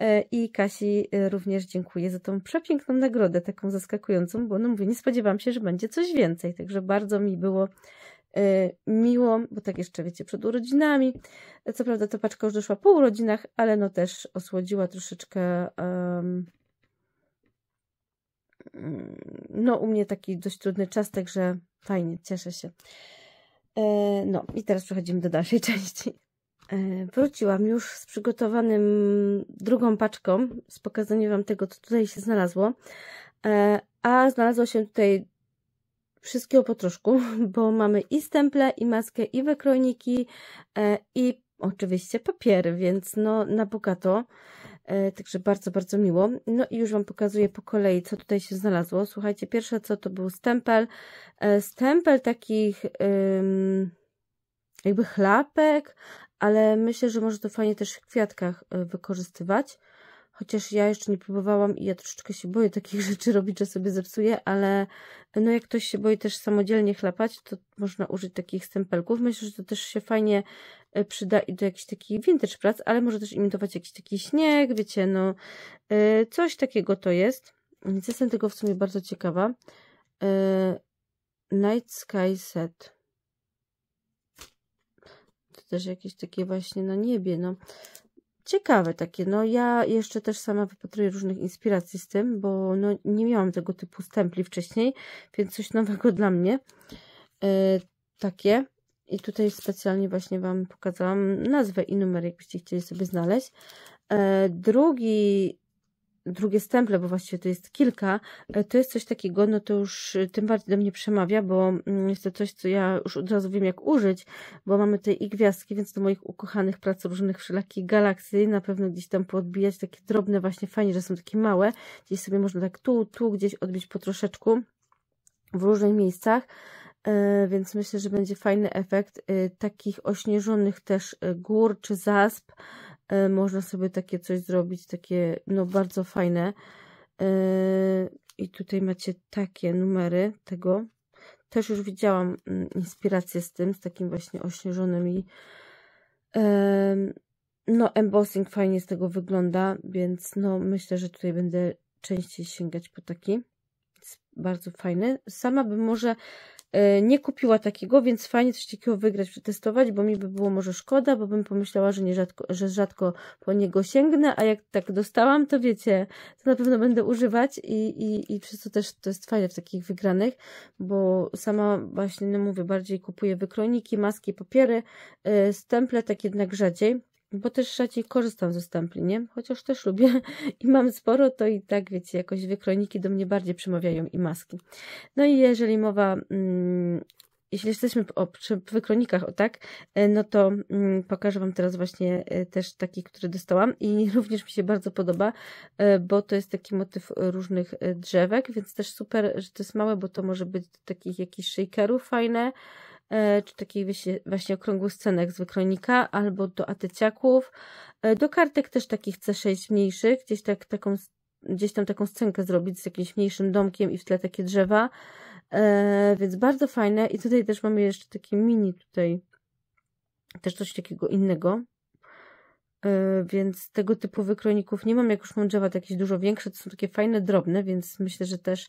E, I Kasi e, również dziękuję za tą przepiękną nagrodę, taką zaskakującą, bo no mówię, nie spodziewam się, że będzie coś więcej, także bardzo mi było miło, bo tak jeszcze wiecie, przed urodzinami. Co prawda ta paczka już doszła po urodzinach, ale no też osłodziła troszeczkę um, no u mnie taki dość trudny czas, także fajnie, cieszę się. E, no i teraz przechodzimy do dalszej części. E, wróciłam już z przygotowanym drugą paczką, z pokazaniem Wam tego, co tutaj się znalazło. E, a znalazło się tutaj wszystkiego po troszku, bo mamy i stemple, i maskę, i wykrojniki, i oczywiście papiery, więc no na bogato. E, także bardzo, bardzo miło. No i już Wam pokazuję po kolei, co tutaj się znalazło. Słuchajcie, pierwsze co to był stempel. E, stempel takich jakby chlapek, ale myślę, że może to fajnie też w kwiatkach e, wykorzystywać. Chociaż ja jeszcze nie próbowałam i ja troszeczkę się boję takich rzeczy robić, że sobie zepsuję, ale no jak ktoś się boi też samodzielnie chlapać, to można użyć takich stempelków. Myślę, że to też się fajnie E, przyda i do jakichś takich vintage prac, ale może też imitować jakiś taki śnieg, wiecie, no e, coś takiego to jest. Więc jestem tego w sumie bardzo ciekawa. E, Night Sky Set. To też jakieś takie właśnie na no, niebie, no. Ciekawe takie, no ja jeszcze też sama wypatruję różnych inspiracji z tym, bo no, nie miałam tego typu stempli wcześniej, więc coś nowego dla mnie. takie i tutaj specjalnie właśnie Wam pokazałam nazwę i numer, jakbyście chcieli sobie znaleźć. E, drugi, drugie stemple, bo właściwie to jest kilka, e, to jest coś takiego, no to już e, tym bardziej do mnie przemawia, bo mm, jest to coś, co ja już od razu wiem jak użyć, bo mamy tutaj i gwiazdki, więc do moich ukochanych prac różnych wszelakich galakcji na pewno gdzieś tam poodbijać, takie drobne właśnie, fajnie, że są takie małe, gdzieś sobie można tak tu, tu gdzieś odbić po troszeczku w różnych miejscach. E, więc myślę, że będzie fajny efekt e, takich ośnieżonych też e, gór czy zasp. Można sobie takie coś zrobić, takie no bardzo fajne. I tutaj macie takie numery tego. Też już widziałam mm, inspirację z tym, z takim właśnie i No, embossing fajnie z tego wygląda, więc no myślę, że tutaj będę częściej sięgać po taki. Jest bardzo fajny. Sama bym może E, nie kupiła takiego, więc fajnie coś takiego wygrać, przetestować, bo mi by było może szkoda, bo bym pomyślała, że, nie rzadko, że rzadko po niego sięgnę, a jak tak dostałam, to wiecie, to na pewno będę używać i, i, i przez to też to jest fajne w takich wygranych, bo sama właśnie, no mówię, bardziej kupuję wykroniki, maski, papiery, e, stemple tak jednak rzadziej bo też rzadziej korzystam ze stampli, nie? Chociaż też lubię i mam sporo, to i tak, wiecie, jakoś wykroniki do mnie bardziej przemawiają i maski. No i jeżeli mowa, mm, jeśli jesteśmy o przy wykronikach, o tak, e, no to mm, pokażę Wam teraz właśnie e, też taki, który dostałam i również mi się bardzo podoba, e, bo to jest taki motyw różnych drzewek, więc też super, że to jest małe, bo to może być do takich jakichś shakerów fajne, E, czy takich właśnie okrągłych scenek z wykronika, albo do atyciaków, e, do kartek też takich C6 mniejszych, gdzieś, tak, taką, gdzieś tam taką scenkę zrobić z jakimś mniejszym domkiem i w tle takie drzewa, e, więc bardzo fajne i tutaj też mamy jeszcze takie mini tutaj, też coś takiego innego, więc tego typu wykroników nie mam, jak już mam drzewa to jakieś dużo większe, to są takie fajne, drobne, więc myślę, że też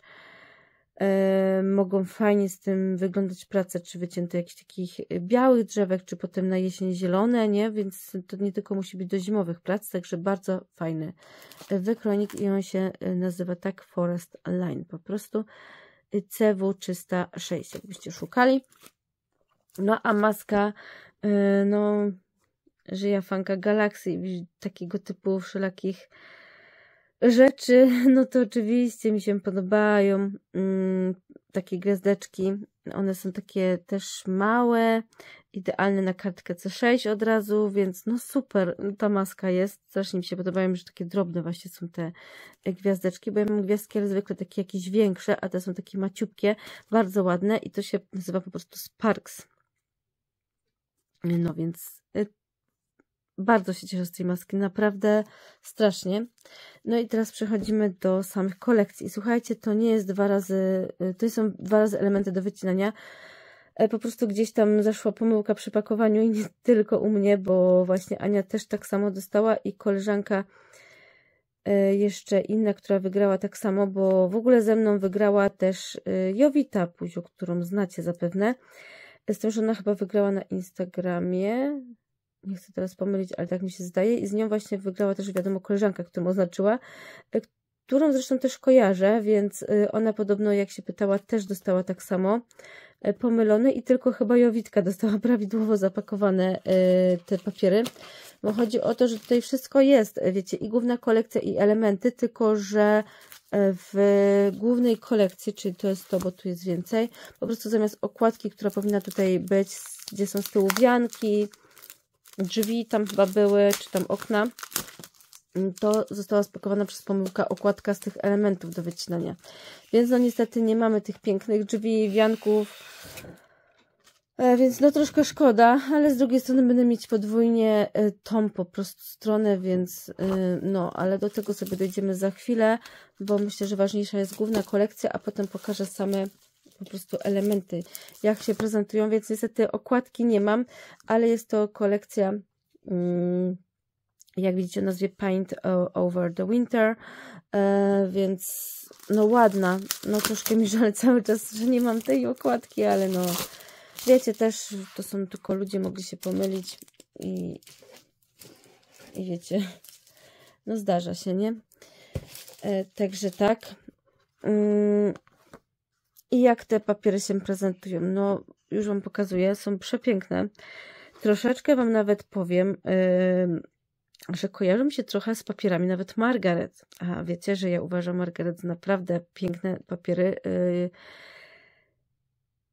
mogą fajnie z tym wyglądać prace, czy wycięte jakichś takich y, białych drzewek, czy potem na jesień zielone, nie? Więc to nie tylko musi być do zimowych prac, także bardzo fajny y, wykronik i on się y, nazywa tak Forest Line, po prostu CW306, jakbyście szukali. No a maska, no, żyja fanka galaksji, takiego typu wszelakich rzeczy, no to oczywiście mi się podobają mm, takie gwiazdeczki. One są takie też małe, idealne na kartkę C6 od razu, więc no super, ta maska jest. Strasznie mi się podobają, że takie drobne właśnie są te e, gwiazdeczki, bo ja mam gwiazdki ale zwykle takie jakieś większe, a te są takie maciupkie, bardzo ładne i to się nazywa po prostu Sparks. No więc e, bardzo się cieszę z tej maski, naprawdę strasznie. No i teraz przechodzimy do samych kolekcji. Słuchajcie, to nie jest dwa razy, y, to są dwa razy elementy do wycinania. E, po prostu gdzieś tam zaszła pomyłka przy pakowaniu i nie tylko u mnie, bo właśnie Ania też tak samo dostała i koleżanka e, jeszcze inna, która wygrała tak samo, bo w ogóle ze mną wygrała też e, Jowita Puziu, którą znacie zapewne. Z tym, że ona chyba wygrała na Instagramie nie chcę teraz pomylić, ale tak mi się zdaje, i z nią właśnie wygrała też, wiadomo, koleżanka, którą oznaczyła, y, którą zresztą też kojarzę, więc y, ona podobno, jak się pytała, też dostała tak samo y, pomylone i tylko chyba Jowitka dostała prawidłowo zapakowane te papiery, bo chodzi o to, że tutaj wszystko jest, wiecie, i główna kolekcja, i elementy, tylko że w głównej kolekcji, czyli to jest to, bo tu jest więcej, po prostu zamiast okładki, która powinna tutaj być, gdzie są z tyłu wianki, drzwi tam chyba były, czy tam okna, mm, to została spakowana przez pomyłka okładka z tych elementów do wycinania. Więc no niestety nie mamy tych pięknych drzwi, wianków, e, więc no troszkę szkoda, ale z drugiej strony będę mieć podwójnie e, tą po prostu stronę, więc e, no, ale do tego sobie dojdziemy za chwilę, bo myślę, że ważniejsza jest główna kolekcja, a potem pokażę same po prostu elementy, jak się prezentują, więc niestety okładki nie mam, ale jest to kolekcja, mm, jak widzicie o nazwie Paint Over the Winter, e, więc no ładna, no troszkę mi żal cały czas, że nie mam tej okładki, ale no wiecie też, to są tylko ludzie, mogli się pomylić i, i wiecie, no zdarza się, nie? E, także tak. Mm, i jak te papiery się prezentują? No, już Wam pokazuję, są przepiękne. Troszeczkę Wam nawet powiem, że kojarzą się trochę z papierami nawet Margaret. A wiecie, że ja uważam Margaret za naprawdę piękne papiery. Y,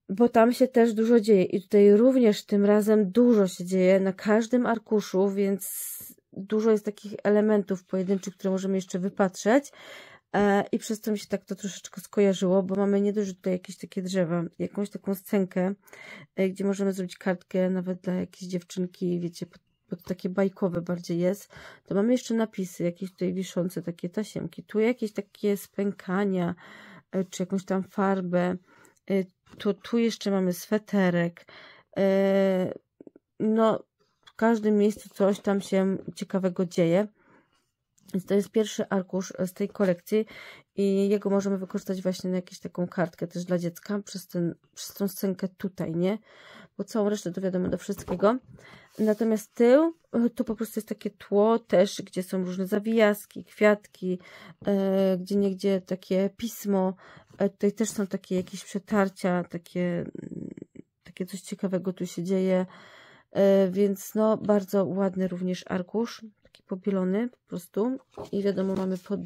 bo tam się też dużo dzieje i tutaj również tym razem dużo się dzieje na każdym arkuszu, więc dużo jest takich elementów pojedynczych, które możemy jeszcze wypatrzeć. E, I przez to mi się tak to troszeczkę skojarzyło, bo mamy nie dość tutaj jakieś takie drzewa, jakąś taką scenkę, e, gdzie możemy zrobić kartkę nawet dla jakiejś dziewczynki, wiecie, bo to takie bajkowe bardziej jest, to mamy jeszcze napisy, jakieś tutaj wiszące takie tasiemki. Tu jakieś takie spękania, e, czy jakąś tam farbę. Tu, tu jeszcze mamy sweterek. No, w każdym miejscu coś tam się ciekawego dzieje. Więc to jest pierwszy arkusz z tej kolekcji i jego możemy wykorzystać właśnie na jakąś taką kartkę też dla dziecka przez, ten, przez tą scenkę tutaj, nie? Bo całą resztę to wiadomo do wszystkiego. Natomiast tył e, to po prostu jest takie tło też, gdzie są różne zawijaski, kwiatki, e, gdzie niegdzie takie pismo. E, tutaj też są takie jakieś przetarcia, takie, mm, takie coś ciekawego tu się dzieje. E, więc no bardzo ładny również arkusz popielony po prostu i wiadomo mamy po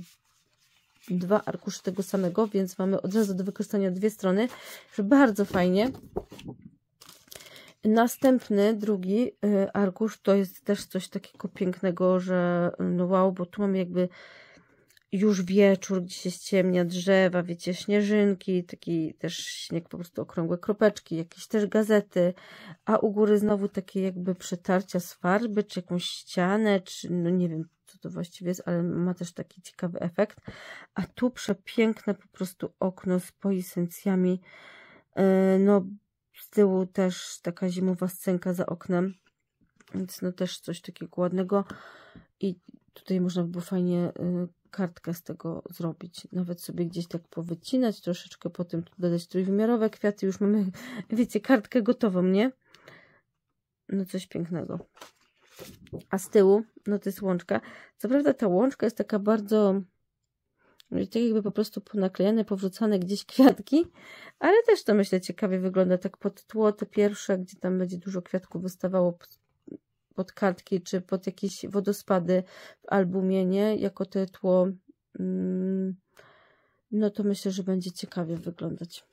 dwa arkusze tego samego, więc mamy od razu do wykorzystania dwie strony, bardzo fajnie. Następny, drugi y, arkusz to jest też coś takiego pięknego, że y, no wow, bo tu mamy jakby już wieczór, gdzie się ściemnia drzewa, wiecie, śnieżynki, taki też śnieg, po prostu okrągłe kropeczki, jakieś też gazety, a u góry znowu takie jakby przetarcia z farby, czy jakąś ścianę, czy no nie wiem, co to właściwie jest, ale ma też taki ciekawy efekt. A tu przepiękne po prostu okno z polisencjami, e, no z tyłu też taka zimowa scenka za oknem, więc no też coś takiego ładnego i tutaj można by było fajnie e, kartkę z tego zrobić. Nawet sobie gdzieś tak powycinać, troszeczkę potem dodać trójwymiarowe kwiaty. Już mamy, wiecie, kartkę gotową, nie? No coś pięknego. A z tyłu, no to jest łączka. Co prawda ta łączka jest taka bardzo tak jakby po prostu ponaklejane, powrzucane gdzieś kwiatki, ale też to myślę ciekawie wygląda tak pod tło te pierwsze, gdzie tam będzie dużo kwiatków wystawało pod kartki czy pod jakieś wodospady w albumie, nie? Jako te tło. Mm, no to myślę, że będzie ciekawie wyglądać.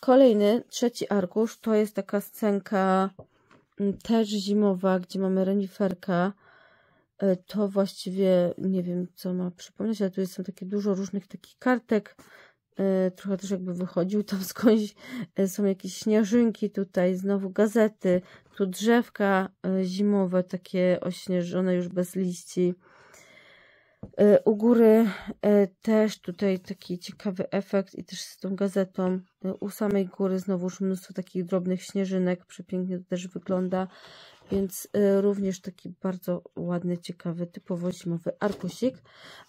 Kolejny, trzeci arkusz to jest taka scenka mm, też zimowa, gdzie mamy reniferka. E, to właściwie nie wiem, co ma przypomnieć, ale tu jest takie dużo różnych takich kartek Y, trochę też jakby wychodził tam skądś, y, są jakieś śnieżynki tutaj, znowu gazety, tu drzewka y, zimowe, takie ośnieżone już bez liści. U góry też tutaj taki ciekawy efekt i też z tą gazetą. U samej góry znowuż mnóstwo takich drobnych śnieżynek, przepięknie to też wygląda, więc również taki bardzo ładny, ciekawy, typowo zimowy arkusik.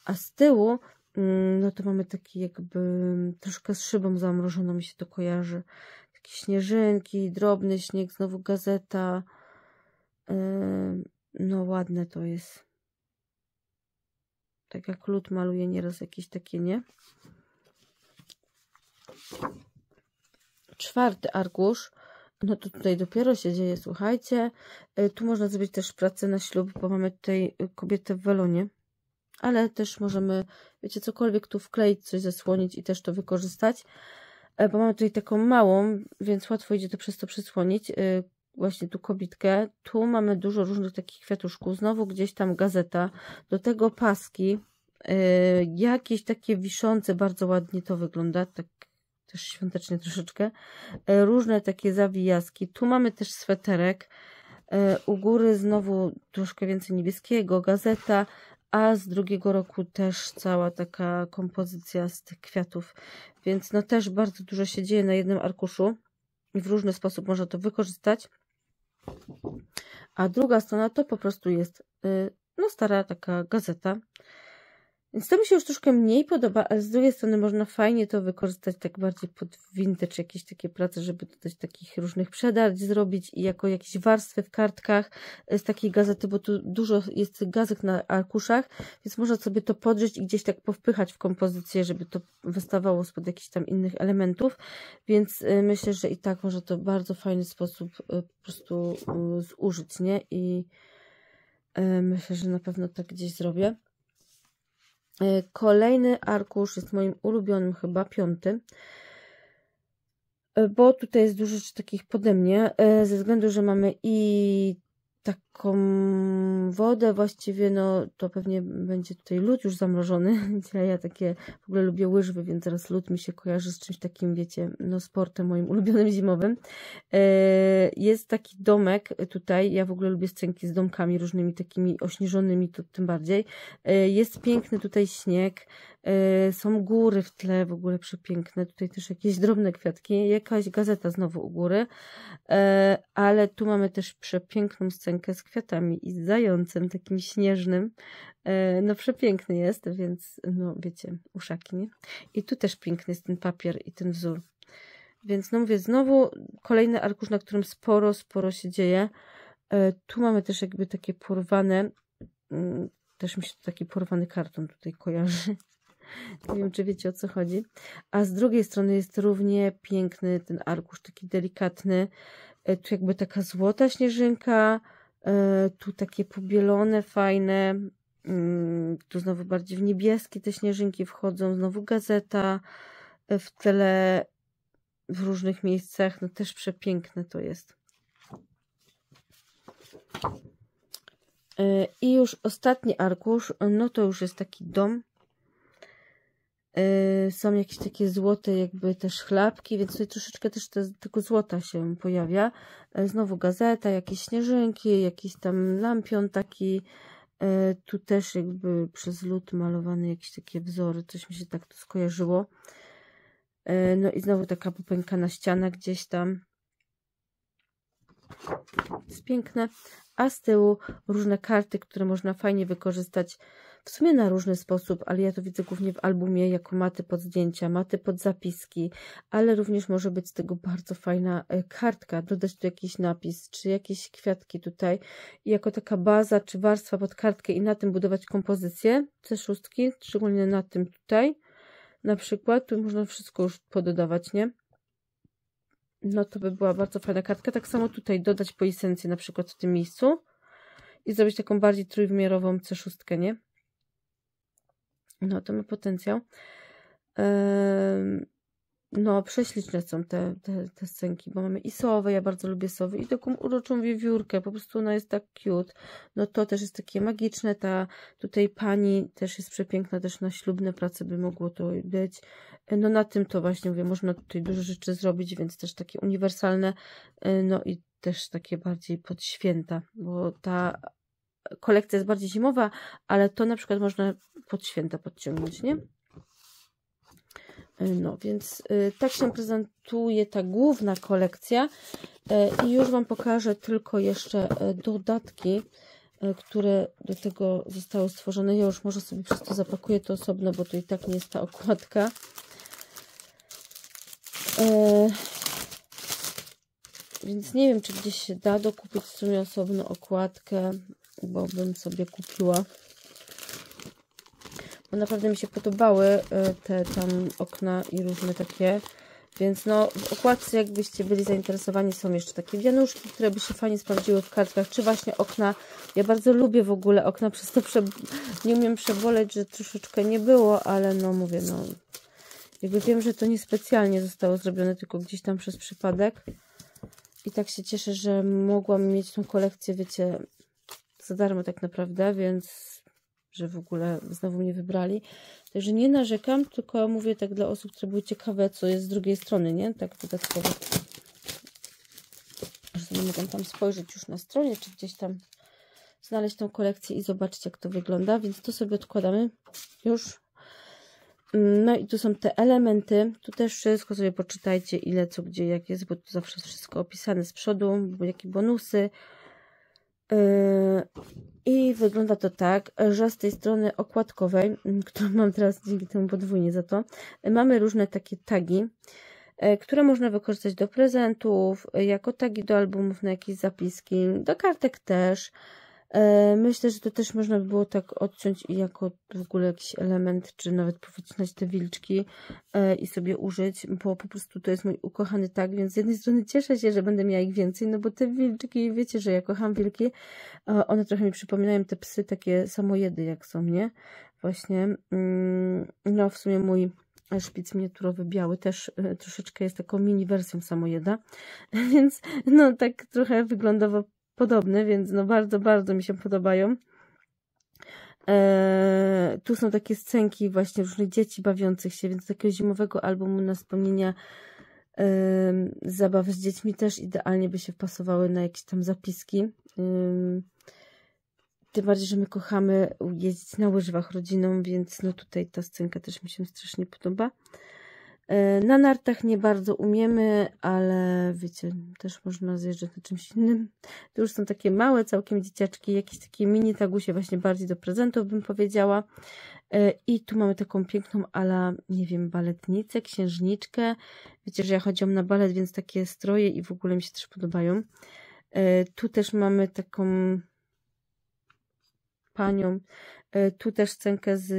A z tyłu Mm, no to mamy taki jakby mm, troszkę z szybą zamrożoną mi się to kojarzy. Takie śnieżynki, drobny śnieg, znowu gazeta. No ładne to jest. Tak jak lód maluje nieraz jakieś takie, nie? Czwarty arkusz. No to tutaj dopiero się dzieje, słuchajcie. E, tu można zrobić też pracę na ślub, bo mamy tutaj y, kobietę w welonie ale też możemy, wiecie, cokolwiek tu wkleić, coś zasłonić i też to wykorzystać, e, bo mamy tutaj taką małą, więc łatwo idzie to przez to przysłonić, y, właśnie tu kobitkę. Tu mamy dużo różnych takich kwiatuszków, znowu gdzieś tam gazeta, do tego paski, y, jakieś takie wiszące, bardzo ładnie to wygląda, tak też świątecznie troszeczkę, e, różne takie zawijaski. Tu mamy też sweterek, e, u góry znowu troszkę więcej niebieskiego, gazeta, a z drugiego roku też cała taka kompozycja z tych kwiatów, więc no też bardzo dużo się dzieje na jednym arkuszu i w różny sposób można to wykorzystać. A druga strona to po prostu jest y, no, stara taka gazeta, więc to mi się już troszkę mniej podoba, ale z drugiej strony można fajnie to wykorzystać tak bardziej pod vintage, jakieś takie prace, żeby dodać takich różnych przedarć zrobić i jako jakieś warstwy w kartkach e, z takiej gazety, bo tu dużo jest gazek na arkuszach, więc można sobie to podrzeć i gdzieś tak powpychać w kompozycję, żeby to wystawało spod jakichś tam innych elementów, więc e, myślę, że i tak można to w bardzo fajny sposób e, po prostu zużyć, nie? I myślę, że na pewno tak gdzieś zrobię. E, kolejny arkusz jest moim ulubionym, chyba piąty, e, bo tutaj jest dużo takich pode mnie, e, ze względu, że mamy i tak wodę, właściwie no to pewnie będzie tutaj lód już zamrożony, ja takie w ogóle lubię łyżwy, więc teraz lód mi się kojarzy z czymś takim, wiecie, no sportem moim ulubionym zimowym. E, jest taki domek tutaj, ja w ogóle lubię scenki z domkami różnymi takimi ośnieżonymi, to tym bardziej. E, jest piękny tutaj śnieg, e, są góry w tle w ogóle przepiękne, tutaj też jakieś drobne kwiatki, jakaś gazeta znowu u góry, ale tu mamy też przepiękną scenkę z kwiatami i z zającem takim śnieżnym. E, no przepiękny jest, więc no wiecie, uszaki, nie? I tu też piękny jest ten papier i ten wzór. Więc no mówię, znowu kolejny arkusz, na którym sporo, sporo się dzieje. E, tu mamy też jakby takie porwane, mm, też mi się taki porwany karton tutaj kojarzy. Nie wiem, czy wiecie o co chodzi. A z drugiej strony jest równie piękny ten arkusz, taki delikatny. E, tu jakby taka złota śnieżynka, E, tu takie pobielone, fajne. Mm, tu znowu bardziej w niebieskie te śnieżynki wchodzą. Znowu gazeta e, w tyle w różnych miejscach. No też przepiękne to jest. E, I już ostatni arkusz, no to już jest taki dom. Y, są jakieś takie złote jakby też chlapki, więc tutaj troszeczkę też te, tego złota się pojawia. Y, znowu gazeta, jakieś śnieżynki, jakiś tam lampion taki. Y, tu też jakby przez lód malowany jakieś takie wzory, coś mi się tak tu skojarzyło. No i znowu taka popękana ściana gdzieś tam. Jest piękne. A z tyłu różne karty, które można fajnie wykorzystać w sumie na różny sposób, ale ja to widzę głównie w albumie jako maty pod zdjęcia, maty pod zapiski, ale również może być z tego bardzo fajna e, kartka, dodać tu jakiś napis, czy jakieś kwiatki tutaj, I jako taka baza, czy warstwa pod kartkę i na tym budować kompozycję, te szóstki, szczególnie na tym tutaj, na przykład, tu można wszystko już pododawać, nie? No to by była bardzo fajna kartka. Tak samo tutaj dodać po esencję, na przykład w tym miejscu i zrobić taką bardziej trójwymiarową C6, nie? No to ma potencjał. No, prześliczne są te, te, te scenki, bo mamy i sowę, ja bardzo lubię sowy, i taką uroczą wiewiórkę, po prostu ona jest tak cute. No to też jest takie magiczne, ta tutaj pani też jest przepiękna, też na ślubne prace by mogło to być. E, no na tym to właśnie mówię, można tutaj dużo rzeczy zrobić, więc też takie uniwersalne, e, no i też takie bardziej pod święta, bo ta kolekcja jest bardziej zimowa, ale to na przykład można pod święta podciągnąć, nie? E, no, więc y, tak się prezentuje ta główna kolekcja e, i już Wam pokażę tylko jeszcze e, dodatki, które do tego zostały stworzone. Ja już może sobie przez to zapakuję to osobno, bo to i tak nie jest ta okładka. Więc nie wiem, czy gdzieś się da dokupić w sumie osobną okładkę bo bym sobie kupiła. Bo naprawdę mi się podobały y, te tam okna i różne takie. Więc no, w okładce jakbyście byli zainteresowani są jeszcze takie wianuszki, które by się fajnie sprawdziły w kartkach, czy właśnie okna. Ja bardzo lubię w ogóle okna, przez to prze... nie umiem przeboleć, że troszeczkę nie było, ale no mówię, no jakby wiem, że to niespecjalnie zostało zrobione, tylko gdzieś tam przez przypadek. I tak się cieszę, że mogłam mieć tą kolekcję, wiecie, za darmo tak naprawdę, więc że w ogóle znowu mnie wybrali. Także nie narzekam, tylko mówię tak dla osób, które były ciekawe, co jest z drugiej strony, nie? Tak dodatkowo. Że mogę tam spojrzeć już na stronie, czy gdzieś tam znaleźć tą kolekcję i zobaczyć, jak to wygląda. Więc to sobie odkładamy już. No i tu są te elementy. Tu też wszystko sobie poczytajcie, ile, co, gdzie, jak jest, bo tu zawsze wszystko opisane z przodu, jakie bonusy. Yy, I wygląda to tak, że z tej strony okładkowej, mm, którą mam teraz dzięki temu podwójnie za to, mamy różne takie tagi, e, które można wykorzystać do prezentów, e, jako tagi do albumów na jakieś zapiski, do kartek też. E, myślę, że to też można by było tak odciąć i jako w ogóle jakiś element, czy nawet powycinać te wilczki e, i sobie użyć, bo po prostu to jest mój ukochany tak, więc z jednej strony cieszę się, że będę miała ich więcej, no bo te wilczki, wiecie, że ja kocham wilki, e, one trochę mi przypominają te psy takie samojedy, jak są, nie? Właśnie, mm, no w sumie mój szpic miniaturowy biały też troszeczkę jest taką mini wersją samojeda, więc no tak trochę wyglądowo podobne, więc no bardzo, bardzo mi się podobają. Eee, tu są takie scenki właśnie różnych dzieci bawiących się, więc takiego zimowego albumu na wspomnienia eee, zabaw z dziećmi też idealnie by się wpasowały na jakieś tam zapiski. Eee, tym bardziej, że my kochamy jeździć na łyżwach rodziną, więc no tutaj ta scenka też mi się strasznie podoba. E, na nartach nie bardzo umiemy, ale wiecie, też można zjeżdżać na czymś innym. Tu już są takie małe całkiem dzieciaczki, jakieś takie mini tagusie, właśnie bardziej do prezentów bym powiedziała. E, I tu mamy taką piękną ala, nie wiem, baletnicę, księżniczkę. Wiecie, że ja chodziłam na balet, więc takie stroje i w ogóle mi się też podobają. E, tu też mamy taką panią. Tu też scenkę z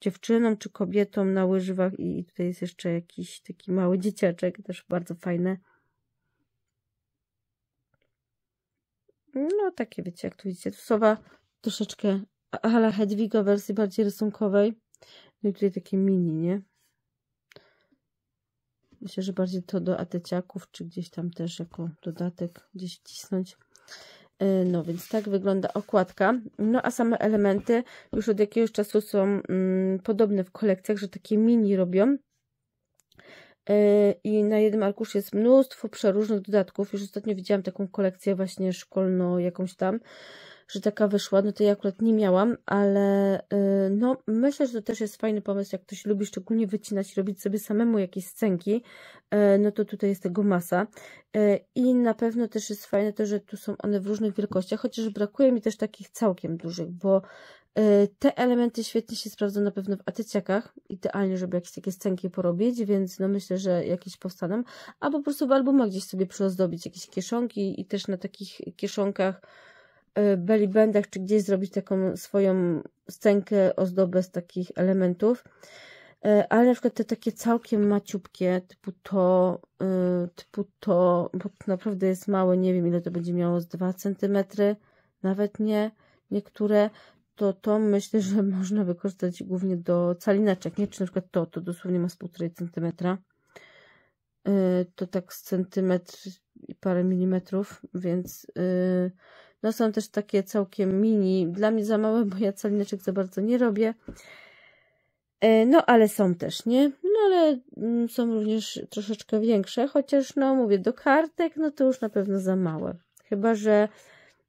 dziewczynom czy kobietom na łyżwach i, tutaj jest jeszcze jakiś taki mały dzieciaczek, też bardzo fajne. No takie wiecie, jak tu widzicie, tu sowa troszeczkę ala Hedwiga wersji bardziej rysunkowej. No i tutaj takie mini, nie? Myślę, że bardziej to do ateciaków, czy gdzieś tam też jako dodatek gdzieś wcisnąć. Y, no więc tak wygląda okładka. No a same elementy już od jakiegoś czasu są mm, podobne w kolekcjach, że takie mini robią. Y, I na jednym arkuszu jest mnóstwo przeróżnych dodatków. Już ostatnio widziałam taką kolekcję właśnie szkolną jakąś tam że taka wyszła, no to ja akurat nie miałam, ale y, no myślę, że to też jest fajny pomysł, jak ktoś lubi szczególnie wycinać, i robić sobie samemu jakieś scenki, y, no to tutaj jest tego masa y, i na pewno też jest fajne to, że tu są one w różnych wielkościach, chociaż brakuje mi też takich całkiem dużych, bo te elementy świetnie się sprawdzą na pewno w atyciakach, idealnie, żeby jakieś takie scenki porobić, więc no myślę, że jakieś powstaną, a po prostu w albumach gdzieś sobie przyozdobić jakieś kieszonki i też na takich kieszonkach Y, belly bandach, czy gdzieś zrobić taką swoją scenkę, ozdobę z takich elementów. Y, ale na przykład te takie całkiem maciupkie, typu to, y, typu to, bo to naprawdę jest małe, nie wiem ile to będzie miało, z 2 cm, nawet nie, niektóre, to to myślę, że można wykorzystać głównie do calineczek, nie? Czy na przykład to, to dosłownie ma z 1,5 cm. To tak z centymetr i parę milimetrów, więc no są też takie całkiem mini, dla mnie za małe, bo ja calineczek za bardzo nie robię. E, no ale są też, nie? No ale mm, są również troszeczkę większe, chociaż no mówię, do kartek no to już na pewno za małe. Chyba, że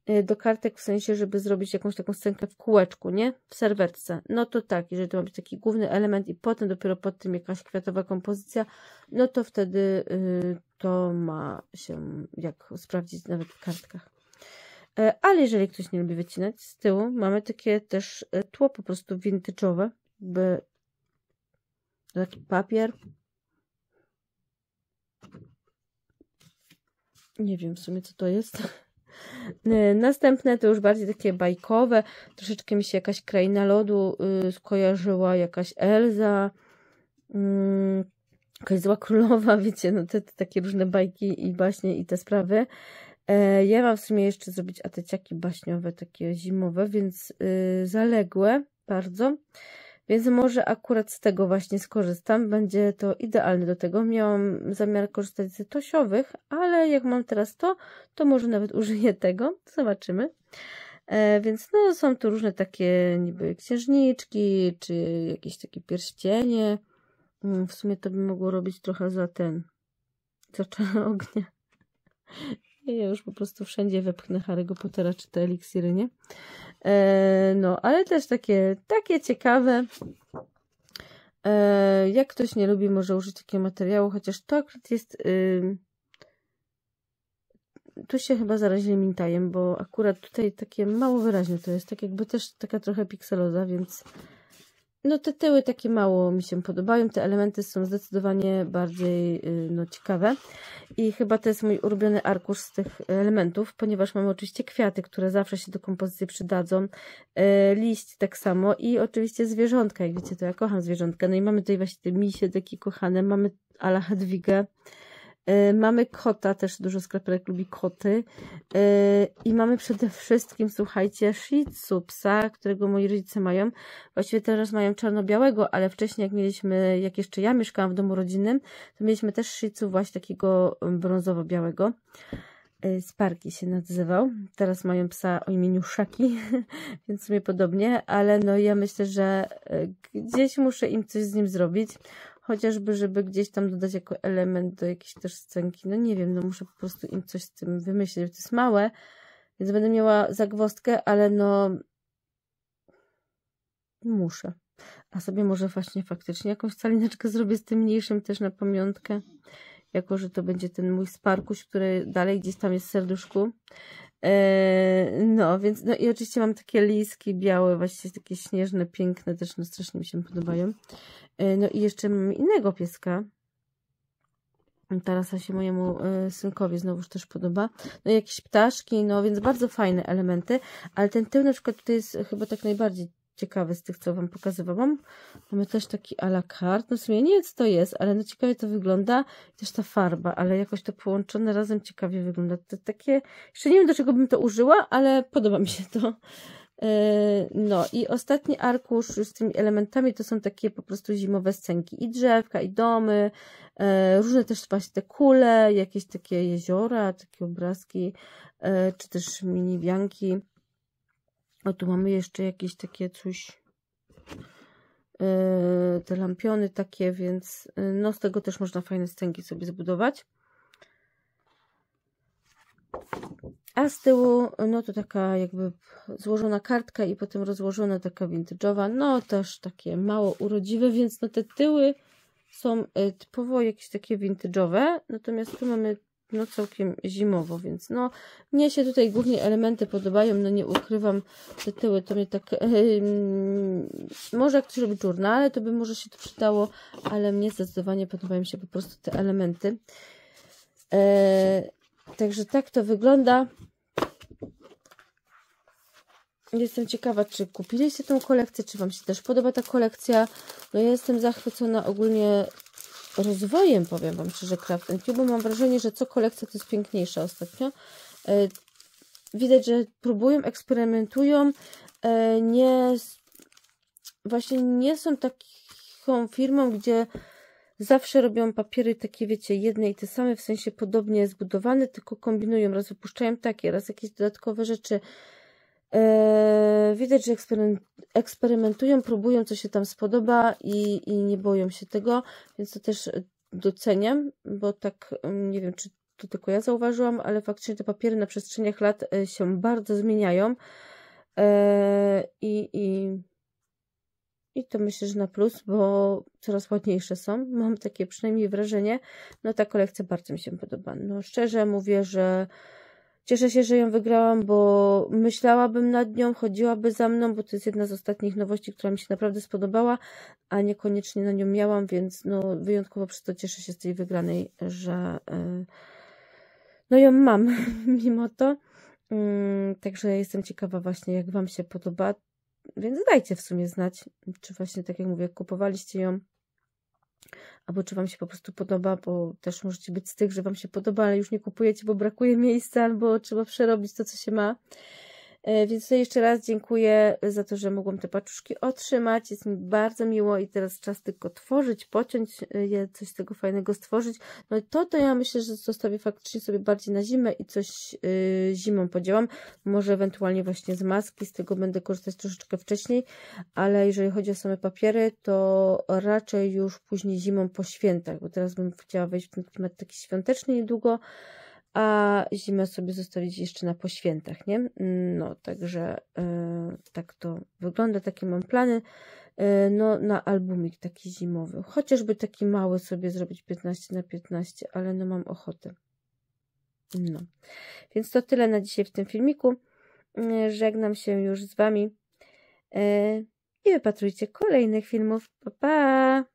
e, do kartek w sensie, żeby zrobić jakąś taką scenkę w kółeczku, nie? W serwerce. No to tak, jeżeli to ma być taki główny element i potem dopiero pod tym jakaś kwiatowa kompozycja, no to wtedy y, to ma się jak sprawdzić nawet w kartkach. E, ale jeżeli ktoś nie lubi wycinać, z tyłu mamy takie też e, tło po prostu vintage'owe, jakby taki papier. Nie wiem w sumie co to jest. E, następne to już bardziej takie bajkowe. Troszeczkę mi się jakaś kraina lodu y, skojarzyła, jakaś Elza, mm, jakaś zła królowa, wiecie, no te, te takie różne bajki i baśnie i te sprawy. E, ja mam w sumie jeszcze zrobić ateciaki baśniowe, takie zimowe, więc y, zaległe bardzo. Więc może akurat z tego właśnie skorzystam. Będzie to idealne do tego. Miałam zamiar korzystać z tosiowych, ale jak mam teraz to, to może nawet użyję tego. Zobaczymy. E, więc no, są tu różne takie niby księżniczki, czy jakieś takie pierścienie. Mm, w sumie to by mogło robić trochę za ten, za czarno ognia ja już po prostu wszędzie wepchnę Harry'ego Pottera czy te eliksiry, nie? E, no, ale też takie, takie ciekawe. E, jak ktoś nie lubi, może użyć takiego materiału, chociaż to akurat jest... Y, tu się chyba zarazili mintajem, bo akurat tutaj takie mało wyraźne to jest, tak jakby też taka trochę pikseloza, więc no te tyły takie mało mi się podobają, te elementy są zdecydowanie bardziej y, no, ciekawe i chyba to jest mój ulubiony arkusz z tych elementów, ponieważ mamy oczywiście kwiaty, które zawsze się do kompozycji przydadzą, y, liść tak samo i oczywiście zwierzątka, jak wiecie to ja kocham zwierzątka, no i mamy tutaj właśnie te misie takie kochane, mamy ala Hedwigę, Y, mamy kota, też dużo skleperek lubi koty. Y, I mamy przede wszystkim, słuchajcie, shih psa, którego moi rodzice mają. Właściwie teraz mają czarno-białego, ale wcześniej jak mieliśmy, jak jeszcze ja mieszkałam w domu rodzinnym, to mieliśmy też shih właśnie takiego um, brązowo-białego. Y, Sparki się nazywał. Teraz mają psa o imieniu Szaki, więc w sumie podobnie, ale no ja myślę, że gdzieś muszę im coś z nim zrobić chociażby, żeby gdzieś tam dodać jako element do jakiejś też scenki. No nie wiem, no muszę po prostu im coś z tym wymyślić, to jest małe, więc będę miała zagwostkę, ale no muszę. A sobie może właśnie faktycznie jakąś calineczkę zrobię z tym mniejszym też na pamiątkę. Jako, że to będzie ten mój sparkuś, który dalej gdzieś tam jest w serduszku. E, no, więc, no i oczywiście mam takie liski białe, właśnie takie śnieżne, piękne, też no strasznie mi się podobają. E, no i jeszcze mam innego pieska. Tarasa się mojemu e, synkowi znowuż też podoba. No i jakieś ptaszki, no więc bardzo fajne elementy, ale ten tył na przykład tutaj jest chyba tak najbardziej ciekawy z tych, co Wam pokazywałam. Mamy też taki a la carte. No w sumie nie wiem, co to jest, ale no ciekawie to wygląda. Też ta farba, ale jakoś to połączone razem ciekawie wygląda. To takie, jeszcze nie wiem, do czego bym to użyła, ale podoba mi się to. E, no i ostatni arkusz z tymi elementami to są takie po prostu zimowe scenki i drzewka, i domy, e, różne też właśnie te kule, jakieś takie jeziora, takie obrazki, e, czy też mini wianki O, tu mamy jeszcze jakieś takie coś, te lampiony takie, więc no z tego też można fajne scenki sobie zbudować. A z tyłu, no to taka jakby złożona kartka i potem rozłożona taka vintage'owa, no też takie mało urodziwe, więc no te tyły są e, typowo jakieś takie vintage'owe, natomiast tu mamy no całkiem zimowo, więc no mnie się tutaj głównie elementy podobają, no nie ukrywam, te tyły to mnie tak yy, może jak ktoś robi ale to by może się to przydało, ale mnie zdecydowanie podobają się po prostu te elementy. Yy, Także tak to wygląda. Jestem ciekawa, czy kupiliście tą kolekcję, czy Wam się też podoba ta kolekcja. No ja jestem zachwycona ogólnie rozwojem, powiem Wam szczerze, Craft bo Mam wrażenie, że co kolekcja to jest piękniejsza ostatnio. E, widać, że próbują, eksperymentują. E, nie, właśnie nie są taką firmą, gdzie zawsze robią papiery takie, wiecie, jedne i te same, w sensie podobnie zbudowane, tylko kombinują, raz wypuszczają takie, raz jakieś dodatkowe rzeczy. Eee, widać, że eksperymentują, próbują, co się tam spodoba i, i nie boją się tego, więc to też doceniam, bo tak, mm, nie wiem, czy to tylko ja zauważyłam, ale faktycznie te papiery na przestrzeniach lat e, się bardzo zmieniają. Eee, I, i i to myślę, że na plus, bo coraz ładniejsze są. Mam takie przynajmniej wrażenie. No ta kolekcja bardzo mi się podoba. No szczerze mówię, że cieszę się, że ją wygrałam, bo myślałabym nad nią, chodziłaby za mną, bo to jest jedna z ostatnich nowości, która mi się naprawdę spodobała, a niekoniecznie na nią miałam, więc no wyjątkowo przez to cieszę się z tej wygranej, że e, no ją mam mimo to. Mm, także jestem ciekawa właśnie, jak Wam się podoba więc dajcie w sumie znać, czy właśnie tak jak mówię, kupowaliście ją, albo czy Wam się po prostu podoba, bo też możecie być z tych, że Wam się podoba, ale już nie kupujecie, bo brakuje miejsca, albo trzeba przerobić to, co się ma. E, więc tutaj jeszcze raz dziękuję za to, że mogłam te paczuszki otrzymać. Jest mi bardzo miło i teraz czas tylko tworzyć, pociąć e, je, coś tego fajnego stworzyć. No to to ja myślę, że zostawię faktycznie sobie bardziej na zimę i coś e, zimą podziałam. Może ewentualnie właśnie z maski, z tego będę korzystać troszeczkę wcześniej, ale jeżeli chodzi o same papiery, to raczej już później zimą po świętach, bo teraz bym chciała wejść w ten klimat taki świąteczny niedługo. długo a zimę sobie zostawić jeszcze na poświętach, nie? No, także yy, tak to wygląda, takie mam plany. Yy, no, na albumik taki zimowy. Chociażby taki mały sobie zrobić 15 na 15, ale no mam ochotę. No. Więc to tyle na dzisiaj w tym filmiku. Yy, żegnam się już z Wami. I wypatrujcie kolejnych filmów. Pa! pa!